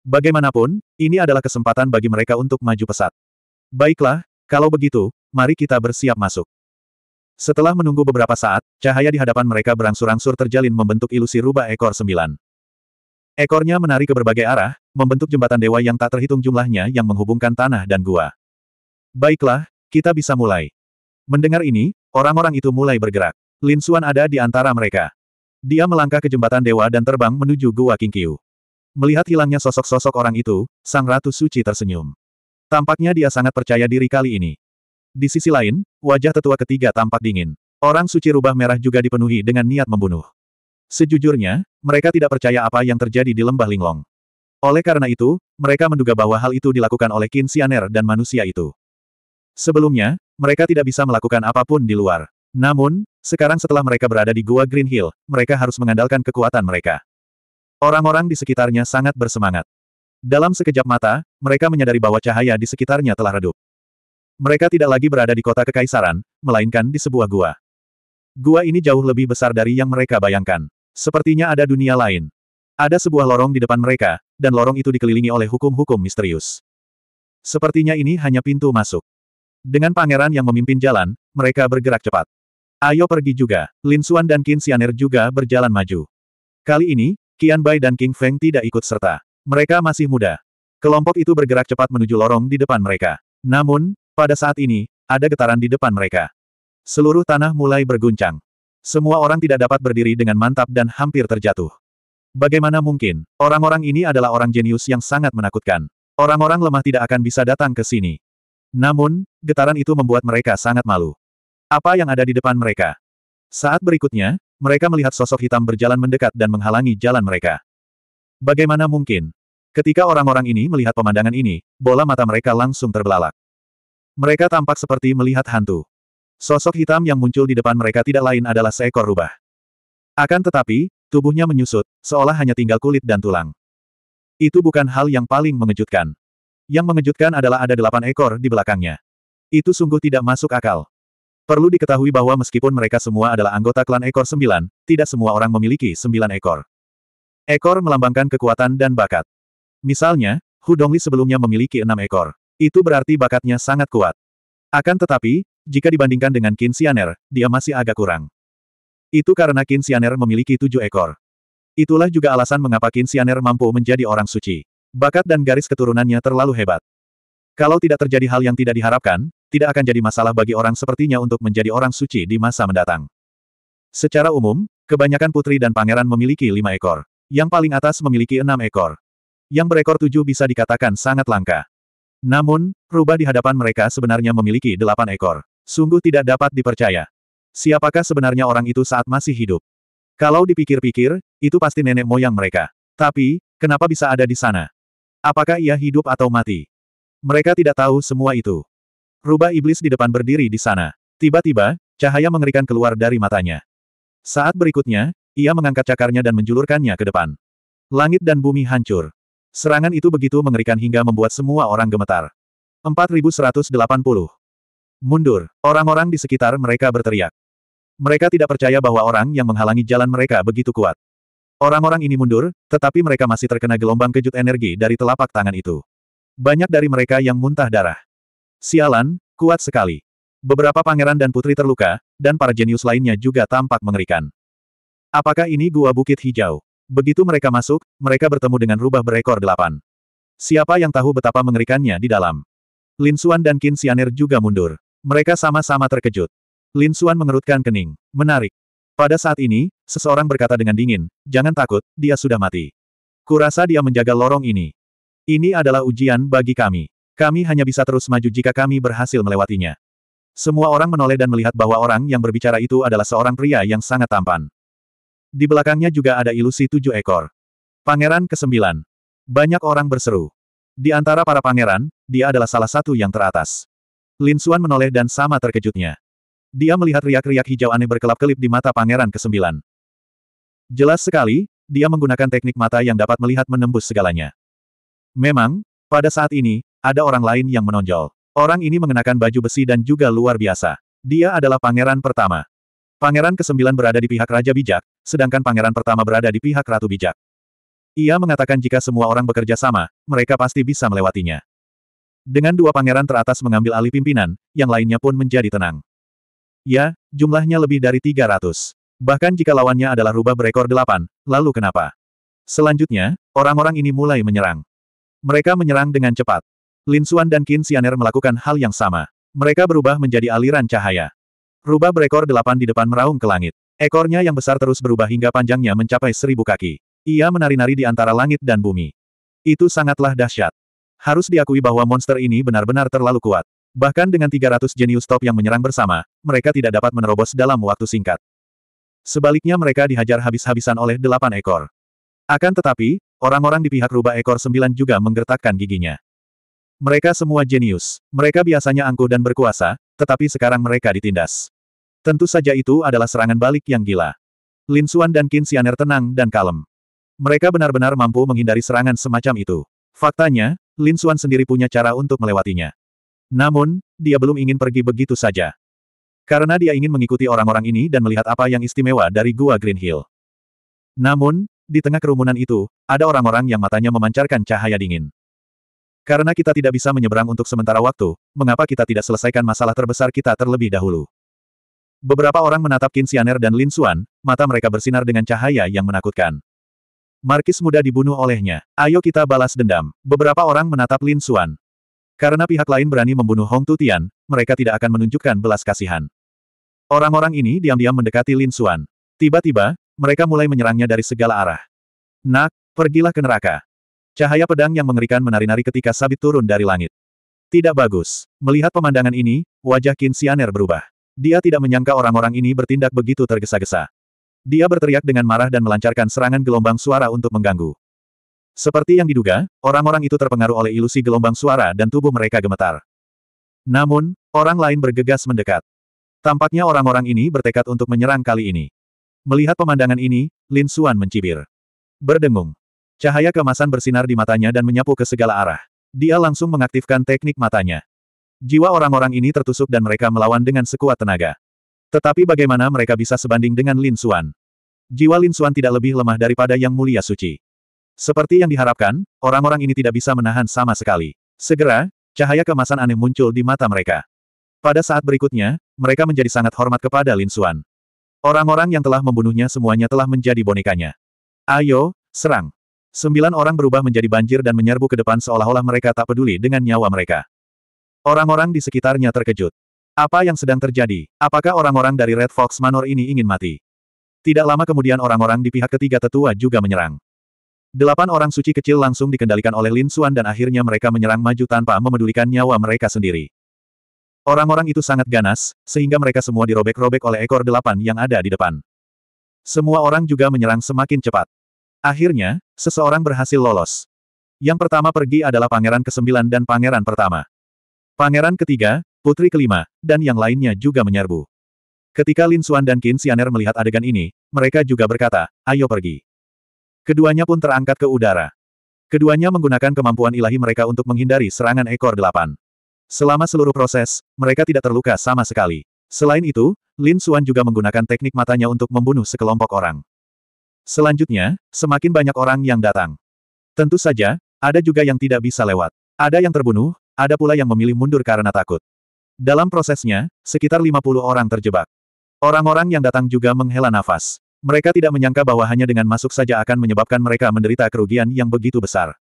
Bagaimanapun, ini adalah kesempatan bagi mereka untuk maju pesat. Baiklah, kalau begitu, mari kita bersiap masuk. Setelah menunggu beberapa saat, cahaya di hadapan mereka berangsur-angsur terjalin membentuk ilusi rubah ekor sembilan. Ekornya menari ke berbagai arah, membentuk jembatan dewa yang tak terhitung jumlahnya yang menghubungkan tanah dan gua. Baiklah, kita bisa mulai. Mendengar ini, orang-orang itu mulai bergerak. Lin Xuan ada di antara mereka. Dia melangkah ke jembatan dewa dan terbang menuju gua Kingqiu. Melihat hilangnya sosok-sosok orang itu, Sang Ratu Suci tersenyum. Tampaknya dia sangat percaya diri kali ini. Di sisi lain, wajah tetua ketiga tampak dingin. Orang suci rubah merah juga dipenuhi dengan niat membunuh. Sejujurnya, mereka tidak percaya apa yang terjadi di lembah Linglong. Oleh karena itu, mereka menduga bahwa hal itu dilakukan oleh Qin Xianer dan manusia itu. Sebelumnya, mereka tidak bisa melakukan apapun di luar. Namun, sekarang setelah mereka berada di Gua Green Hill, mereka harus mengandalkan kekuatan mereka. Orang-orang di sekitarnya sangat bersemangat. Dalam sekejap mata, mereka menyadari bahwa cahaya di sekitarnya telah redup. Mereka tidak lagi berada di kota kekaisaran, melainkan di sebuah gua. Gua ini jauh lebih besar dari yang mereka bayangkan. Sepertinya ada dunia lain. Ada sebuah lorong di depan mereka, dan lorong itu dikelilingi oleh hukum-hukum misterius. Sepertinya ini hanya pintu masuk. Dengan pangeran yang memimpin jalan, mereka bergerak cepat. Ayo pergi juga. Lin Xuan dan Qin Xianer juga berjalan maju. Kali ini, Qian Bai dan King Feng tidak ikut serta. Mereka masih muda. Kelompok itu bergerak cepat menuju lorong di depan mereka. Namun, pada saat ini, ada getaran di depan mereka. Seluruh tanah mulai berguncang. Semua orang tidak dapat berdiri dengan mantap dan hampir terjatuh. Bagaimana mungkin, orang-orang ini adalah orang jenius yang sangat menakutkan. Orang-orang lemah tidak akan bisa datang ke sini. Namun, getaran itu membuat mereka sangat malu. Apa yang ada di depan mereka? Saat berikutnya, mereka melihat sosok hitam berjalan mendekat dan menghalangi jalan mereka. Bagaimana mungkin? Ketika orang-orang ini melihat pemandangan ini, bola mata mereka langsung terbelalak. Mereka tampak seperti melihat hantu. Sosok hitam yang muncul di depan mereka tidak lain adalah seekor rubah. Akan tetapi, tubuhnya menyusut, seolah hanya tinggal kulit dan tulang. Itu bukan hal yang paling mengejutkan. Yang mengejutkan adalah ada delapan ekor di belakangnya. Itu sungguh tidak masuk akal. Perlu diketahui bahwa meskipun mereka semua adalah anggota klan ekor sembilan, tidak semua orang memiliki sembilan ekor. Ekor melambangkan kekuatan dan bakat. Misalnya, Hudongli sebelumnya memiliki enam ekor. Itu berarti bakatnya sangat kuat. Akan tetapi, jika dibandingkan dengan Qin Xianer, dia masih agak kurang. Itu karena Qin Xianer memiliki tujuh ekor. Itulah juga alasan mengapa Qin Xianer mampu menjadi orang suci. Bakat dan garis keturunannya terlalu hebat. Kalau tidak terjadi hal yang tidak diharapkan, tidak akan jadi masalah bagi orang sepertinya untuk menjadi orang suci di masa mendatang. Secara umum, kebanyakan putri dan pangeran memiliki lima ekor. Yang paling atas memiliki enam ekor. Yang berekor tujuh bisa dikatakan sangat langka. Namun, rubah di hadapan mereka sebenarnya memiliki delapan ekor. Sungguh tidak dapat dipercaya. Siapakah sebenarnya orang itu saat masih hidup? Kalau dipikir-pikir, itu pasti nenek moyang mereka. Tapi, kenapa bisa ada di sana? Apakah ia hidup atau mati? Mereka tidak tahu semua itu. Rubah iblis di depan berdiri di sana. Tiba-tiba, cahaya mengerikan keluar dari matanya. Saat berikutnya, ia mengangkat cakarnya dan menjulurkannya ke depan. Langit dan bumi hancur. Serangan itu begitu mengerikan hingga membuat semua orang gemetar. 4180. Mundur. Orang-orang di sekitar mereka berteriak. Mereka tidak percaya bahwa orang yang menghalangi jalan mereka begitu kuat. Orang-orang ini mundur, tetapi mereka masih terkena gelombang kejut energi dari telapak tangan itu. Banyak dari mereka yang muntah darah. Sialan, kuat sekali. Beberapa pangeran dan putri terluka, dan para jenius lainnya juga tampak mengerikan. Apakah ini gua bukit hijau? Begitu mereka masuk, mereka bertemu dengan rubah berekor delapan. Siapa yang tahu betapa mengerikannya di dalam? Lin Suan dan Qin Xianer juga mundur. Mereka sama-sama terkejut. Lin Suan mengerutkan kening. Menarik. Pada saat ini, seseorang berkata dengan dingin, jangan takut, dia sudah mati. Kurasa dia menjaga lorong ini. Ini adalah ujian bagi kami. Kami hanya bisa terus maju jika kami berhasil melewatinya. Semua orang menoleh dan melihat bahwa orang yang berbicara itu adalah seorang pria yang sangat tampan. Di belakangnya juga ada ilusi tujuh ekor. Pangeran ke-9. Banyak orang berseru. Di antara para pangeran, dia adalah salah satu yang teratas. Lin Suan menoleh dan sama terkejutnya. Dia melihat riak-riak hijau aneh berkelap-kelip di mata pangeran ke-9. Jelas sekali, dia menggunakan teknik mata yang dapat melihat menembus segalanya. Memang, pada saat ini, ada orang lain yang menonjol. Orang ini mengenakan baju besi dan juga luar biasa. Dia adalah pangeran pertama. Pangeran kesembilan berada di pihak Raja Bijak, sedangkan pangeran pertama berada di pihak Ratu Bijak. Ia mengatakan jika semua orang bekerja sama, mereka pasti bisa melewatinya. Dengan dua pangeran teratas mengambil alih pimpinan, yang lainnya pun menjadi tenang. Ya, jumlahnya lebih dari 300. Bahkan jika lawannya adalah rubah berekor delapan, lalu kenapa? Selanjutnya, orang-orang ini mulai menyerang. Mereka menyerang dengan cepat. Lin Xuan dan Qin Xianer melakukan hal yang sama. Mereka berubah menjadi aliran cahaya. Rubah berekor delapan di depan meraung ke langit. Ekornya yang besar terus berubah hingga panjangnya mencapai seribu kaki. Ia menari-nari di antara langit dan bumi. Itu sangatlah dahsyat. Harus diakui bahwa monster ini benar-benar terlalu kuat. Bahkan dengan 300 jenius top yang menyerang bersama, mereka tidak dapat menerobos dalam waktu singkat. Sebaliknya mereka dihajar habis-habisan oleh delapan ekor. Akan tetapi, orang-orang di pihak rubah ekor sembilan juga menggertakkan giginya. Mereka semua jenius. Mereka biasanya angkuh dan berkuasa, tetapi sekarang mereka ditindas. Tentu saja itu adalah serangan balik yang gila. Lin Xuan dan Qin Xianer tenang dan kalem. Mereka benar-benar mampu menghindari serangan semacam itu. Faktanya, Lin Xuan sendiri punya cara untuk melewatinya. Namun, dia belum ingin pergi begitu saja. Karena dia ingin mengikuti orang-orang ini dan melihat apa yang istimewa dari Gua Green Hill. Namun, di tengah kerumunan itu, ada orang-orang yang matanya memancarkan cahaya dingin. Karena kita tidak bisa menyeberang untuk sementara waktu, mengapa kita tidak selesaikan masalah terbesar kita terlebih dahulu? Beberapa orang menatap Qin Xian'er dan Lin Xuan, mata mereka bersinar dengan cahaya yang menakutkan. Markis muda dibunuh olehnya. Ayo kita balas dendam. Beberapa orang menatap Lin Xuan. Karena pihak lain berani membunuh Hong Tutian, mereka tidak akan menunjukkan belas kasihan. Orang-orang ini diam-diam mendekati Lin Xuan. Tiba-tiba, mereka mulai menyerangnya dari segala arah. Nak, pergilah ke neraka. Cahaya pedang yang mengerikan menari-nari ketika sabit turun dari langit. Tidak bagus. Melihat pemandangan ini, wajah Qin Xianer berubah. Dia tidak menyangka orang-orang ini bertindak begitu tergesa-gesa. Dia berteriak dengan marah dan melancarkan serangan gelombang suara untuk mengganggu. Seperti yang diduga, orang-orang itu terpengaruh oleh ilusi gelombang suara dan tubuh mereka gemetar. Namun, orang lain bergegas mendekat. Tampaknya orang-orang ini bertekad untuk menyerang kali ini. Melihat pemandangan ini, Lin Suan mencibir. Berdengung, Cahaya kemasan bersinar di matanya dan menyapu ke segala arah. Dia langsung mengaktifkan teknik matanya. Jiwa orang-orang ini tertusuk dan mereka melawan dengan sekuat tenaga. Tetapi bagaimana mereka bisa sebanding dengan Lin Xuan? Jiwa Lin Xuan tidak lebih lemah daripada Yang Mulia Suci. Seperti yang diharapkan, orang-orang ini tidak bisa menahan sama sekali. Segera, cahaya kemasan aneh muncul di mata mereka. Pada saat berikutnya, mereka menjadi sangat hormat kepada Lin Xuan. Orang-orang yang telah membunuhnya semuanya telah menjadi bonekanya. Ayo, serang! Sembilan orang berubah menjadi banjir dan menyerbu ke depan seolah-olah mereka tak peduli dengan nyawa mereka. Orang-orang di sekitarnya terkejut. Apa yang sedang terjadi? Apakah orang-orang dari Red Fox Manor ini ingin mati? Tidak lama kemudian orang-orang di pihak ketiga tetua juga menyerang. Delapan orang suci kecil langsung dikendalikan oleh Lin Xuan dan akhirnya mereka menyerang maju tanpa memedulikan nyawa mereka sendiri. Orang-orang itu sangat ganas, sehingga mereka semua dirobek-robek oleh ekor delapan yang ada di depan. Semua orang juga menyerang semakin cepat. Akhirnya, seseorang berhasil lolos. Yang pertama pergi adalah pangeran ke-9 dan pangeran pertama. Pangeran ketiga, putri kelima, dan yang lainnya juga menyerbu. Ketika Lin Xuan dan Qin Xianer melihat adegan ini, mereka juga berkata, ayo pergi. Keduanya pun terangkat ke udara. Keduanya menggunakan kemampuan ilahi mereka untuk menghindari serangan ekor delapan. Selama seluruh proses, mereka tidak terluka sama sekali. Selain itu, Lin Xuan juga menggunakan teknik matanya untuk membunuh sekelompok orang. Selanjutnya, semakin banyak orang yang datang. Tentu saja, ada juga yang tidak bisa lewat. Ada yang terbunuh, ada pula yang memilih mundur karena takut. Dalam prosesnya, sekitar 50 orang terjebak. Orang-orang yang datang juga menghela nafas. Mereka tidak menyangka bahwa hanya dengan masuk saja akan menyebabkan mereka menderita kerugian yang begitu besar.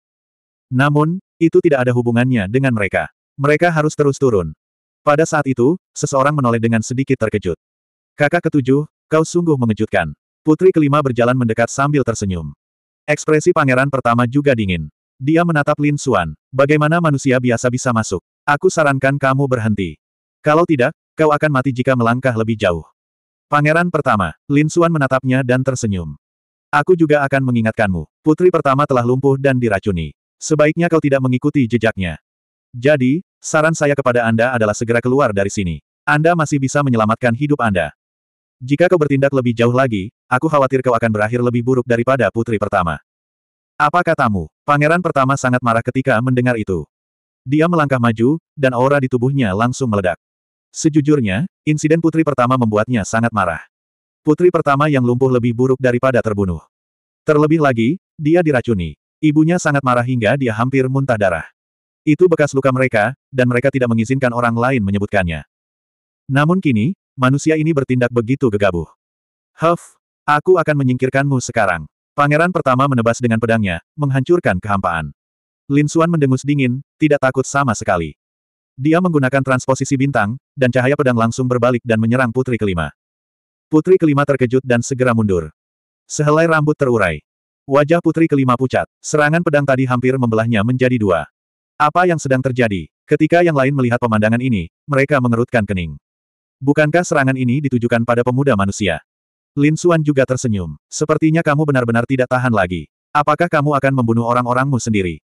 Namun, itu tidak ada hubungannya dengan mereka. Mereka harus terus turun. Pada saat itu, seseorang menoleh dengan sedikit terkejut. Kakak ketujuh, kau sungguh mengejutkan. Putri kelima berjalan mendekat sambil tersenyum. Ekspresi pangeran pertama juga dingin. Dia menatap Lin Xuan. Bagaimana manusia biasa bisa masuk? Aku sarankan kamu berhenti. Kalau tidak, kau akan mati jika melangkah lebih jauh. Pangeran pertama, Lin Xuan menatapnya dan tersenyum. Aku juga akan mengingatkanmu, putri pertama telah lumpuh dan diracuni. Sebaiknya kau tidak mengikuti jejaknya. Jadi, saran saya kepada Anda adalah segera keluar dari sini. Anda masih bisa menyelamatkan hidup Anda. Jika kau bertindak lebih jauh lagi, aku khawatir kau akan berakhir lebih buruk daripada putri pertama. Apa katamu? Pangeran pertama sangat marah ketika mendengar itu. Dia melangkah maju, dan aura di tubuhnya langsung meledak. Sejujurnya, insiden putri pertama membuatnya sangat marah. Putri pertama yang lumpuh lebih buruk daripada terbunuh. Terlebih lagi, dia diracuni. Ibunya sangat marah hingga dia hampir muntah darah. Itu bekas luka mereka, dan mereka tidak mengizinkan orang lain menyebutkannya. Namun kini, Manusia ini bertindak begitu gegabah. Huff, aku akan menyingkirkanmu sekarang. Pangeran pertama menebas dengan pedangnya, menghancurkan kehampaan. Lin Xuan mendengus dingin, tidak takut sama sekali. Dia menggunakan transposisi bintang, dan cahaya pedang langsung berbalik dan menyerang putri kelima. Putri kelima terkejut dan segera mundur. Sehelai rambut terurai. Wajah putri kelima pucat, serangan pedang tadi hampir membelahnya menjadi dua. Apa yang sedang terjadi? Ketika yang lain melihat pemandangan ini, mereka mengerutkan kening. Bukankah serangan ini ditujukan pada pemuda manusia? Lin Suan juga tersenyum. Sepertinya kamu benar-benar tidak tahan lagi. Apakah kamu akan membunuh orang-orangmu sendiri?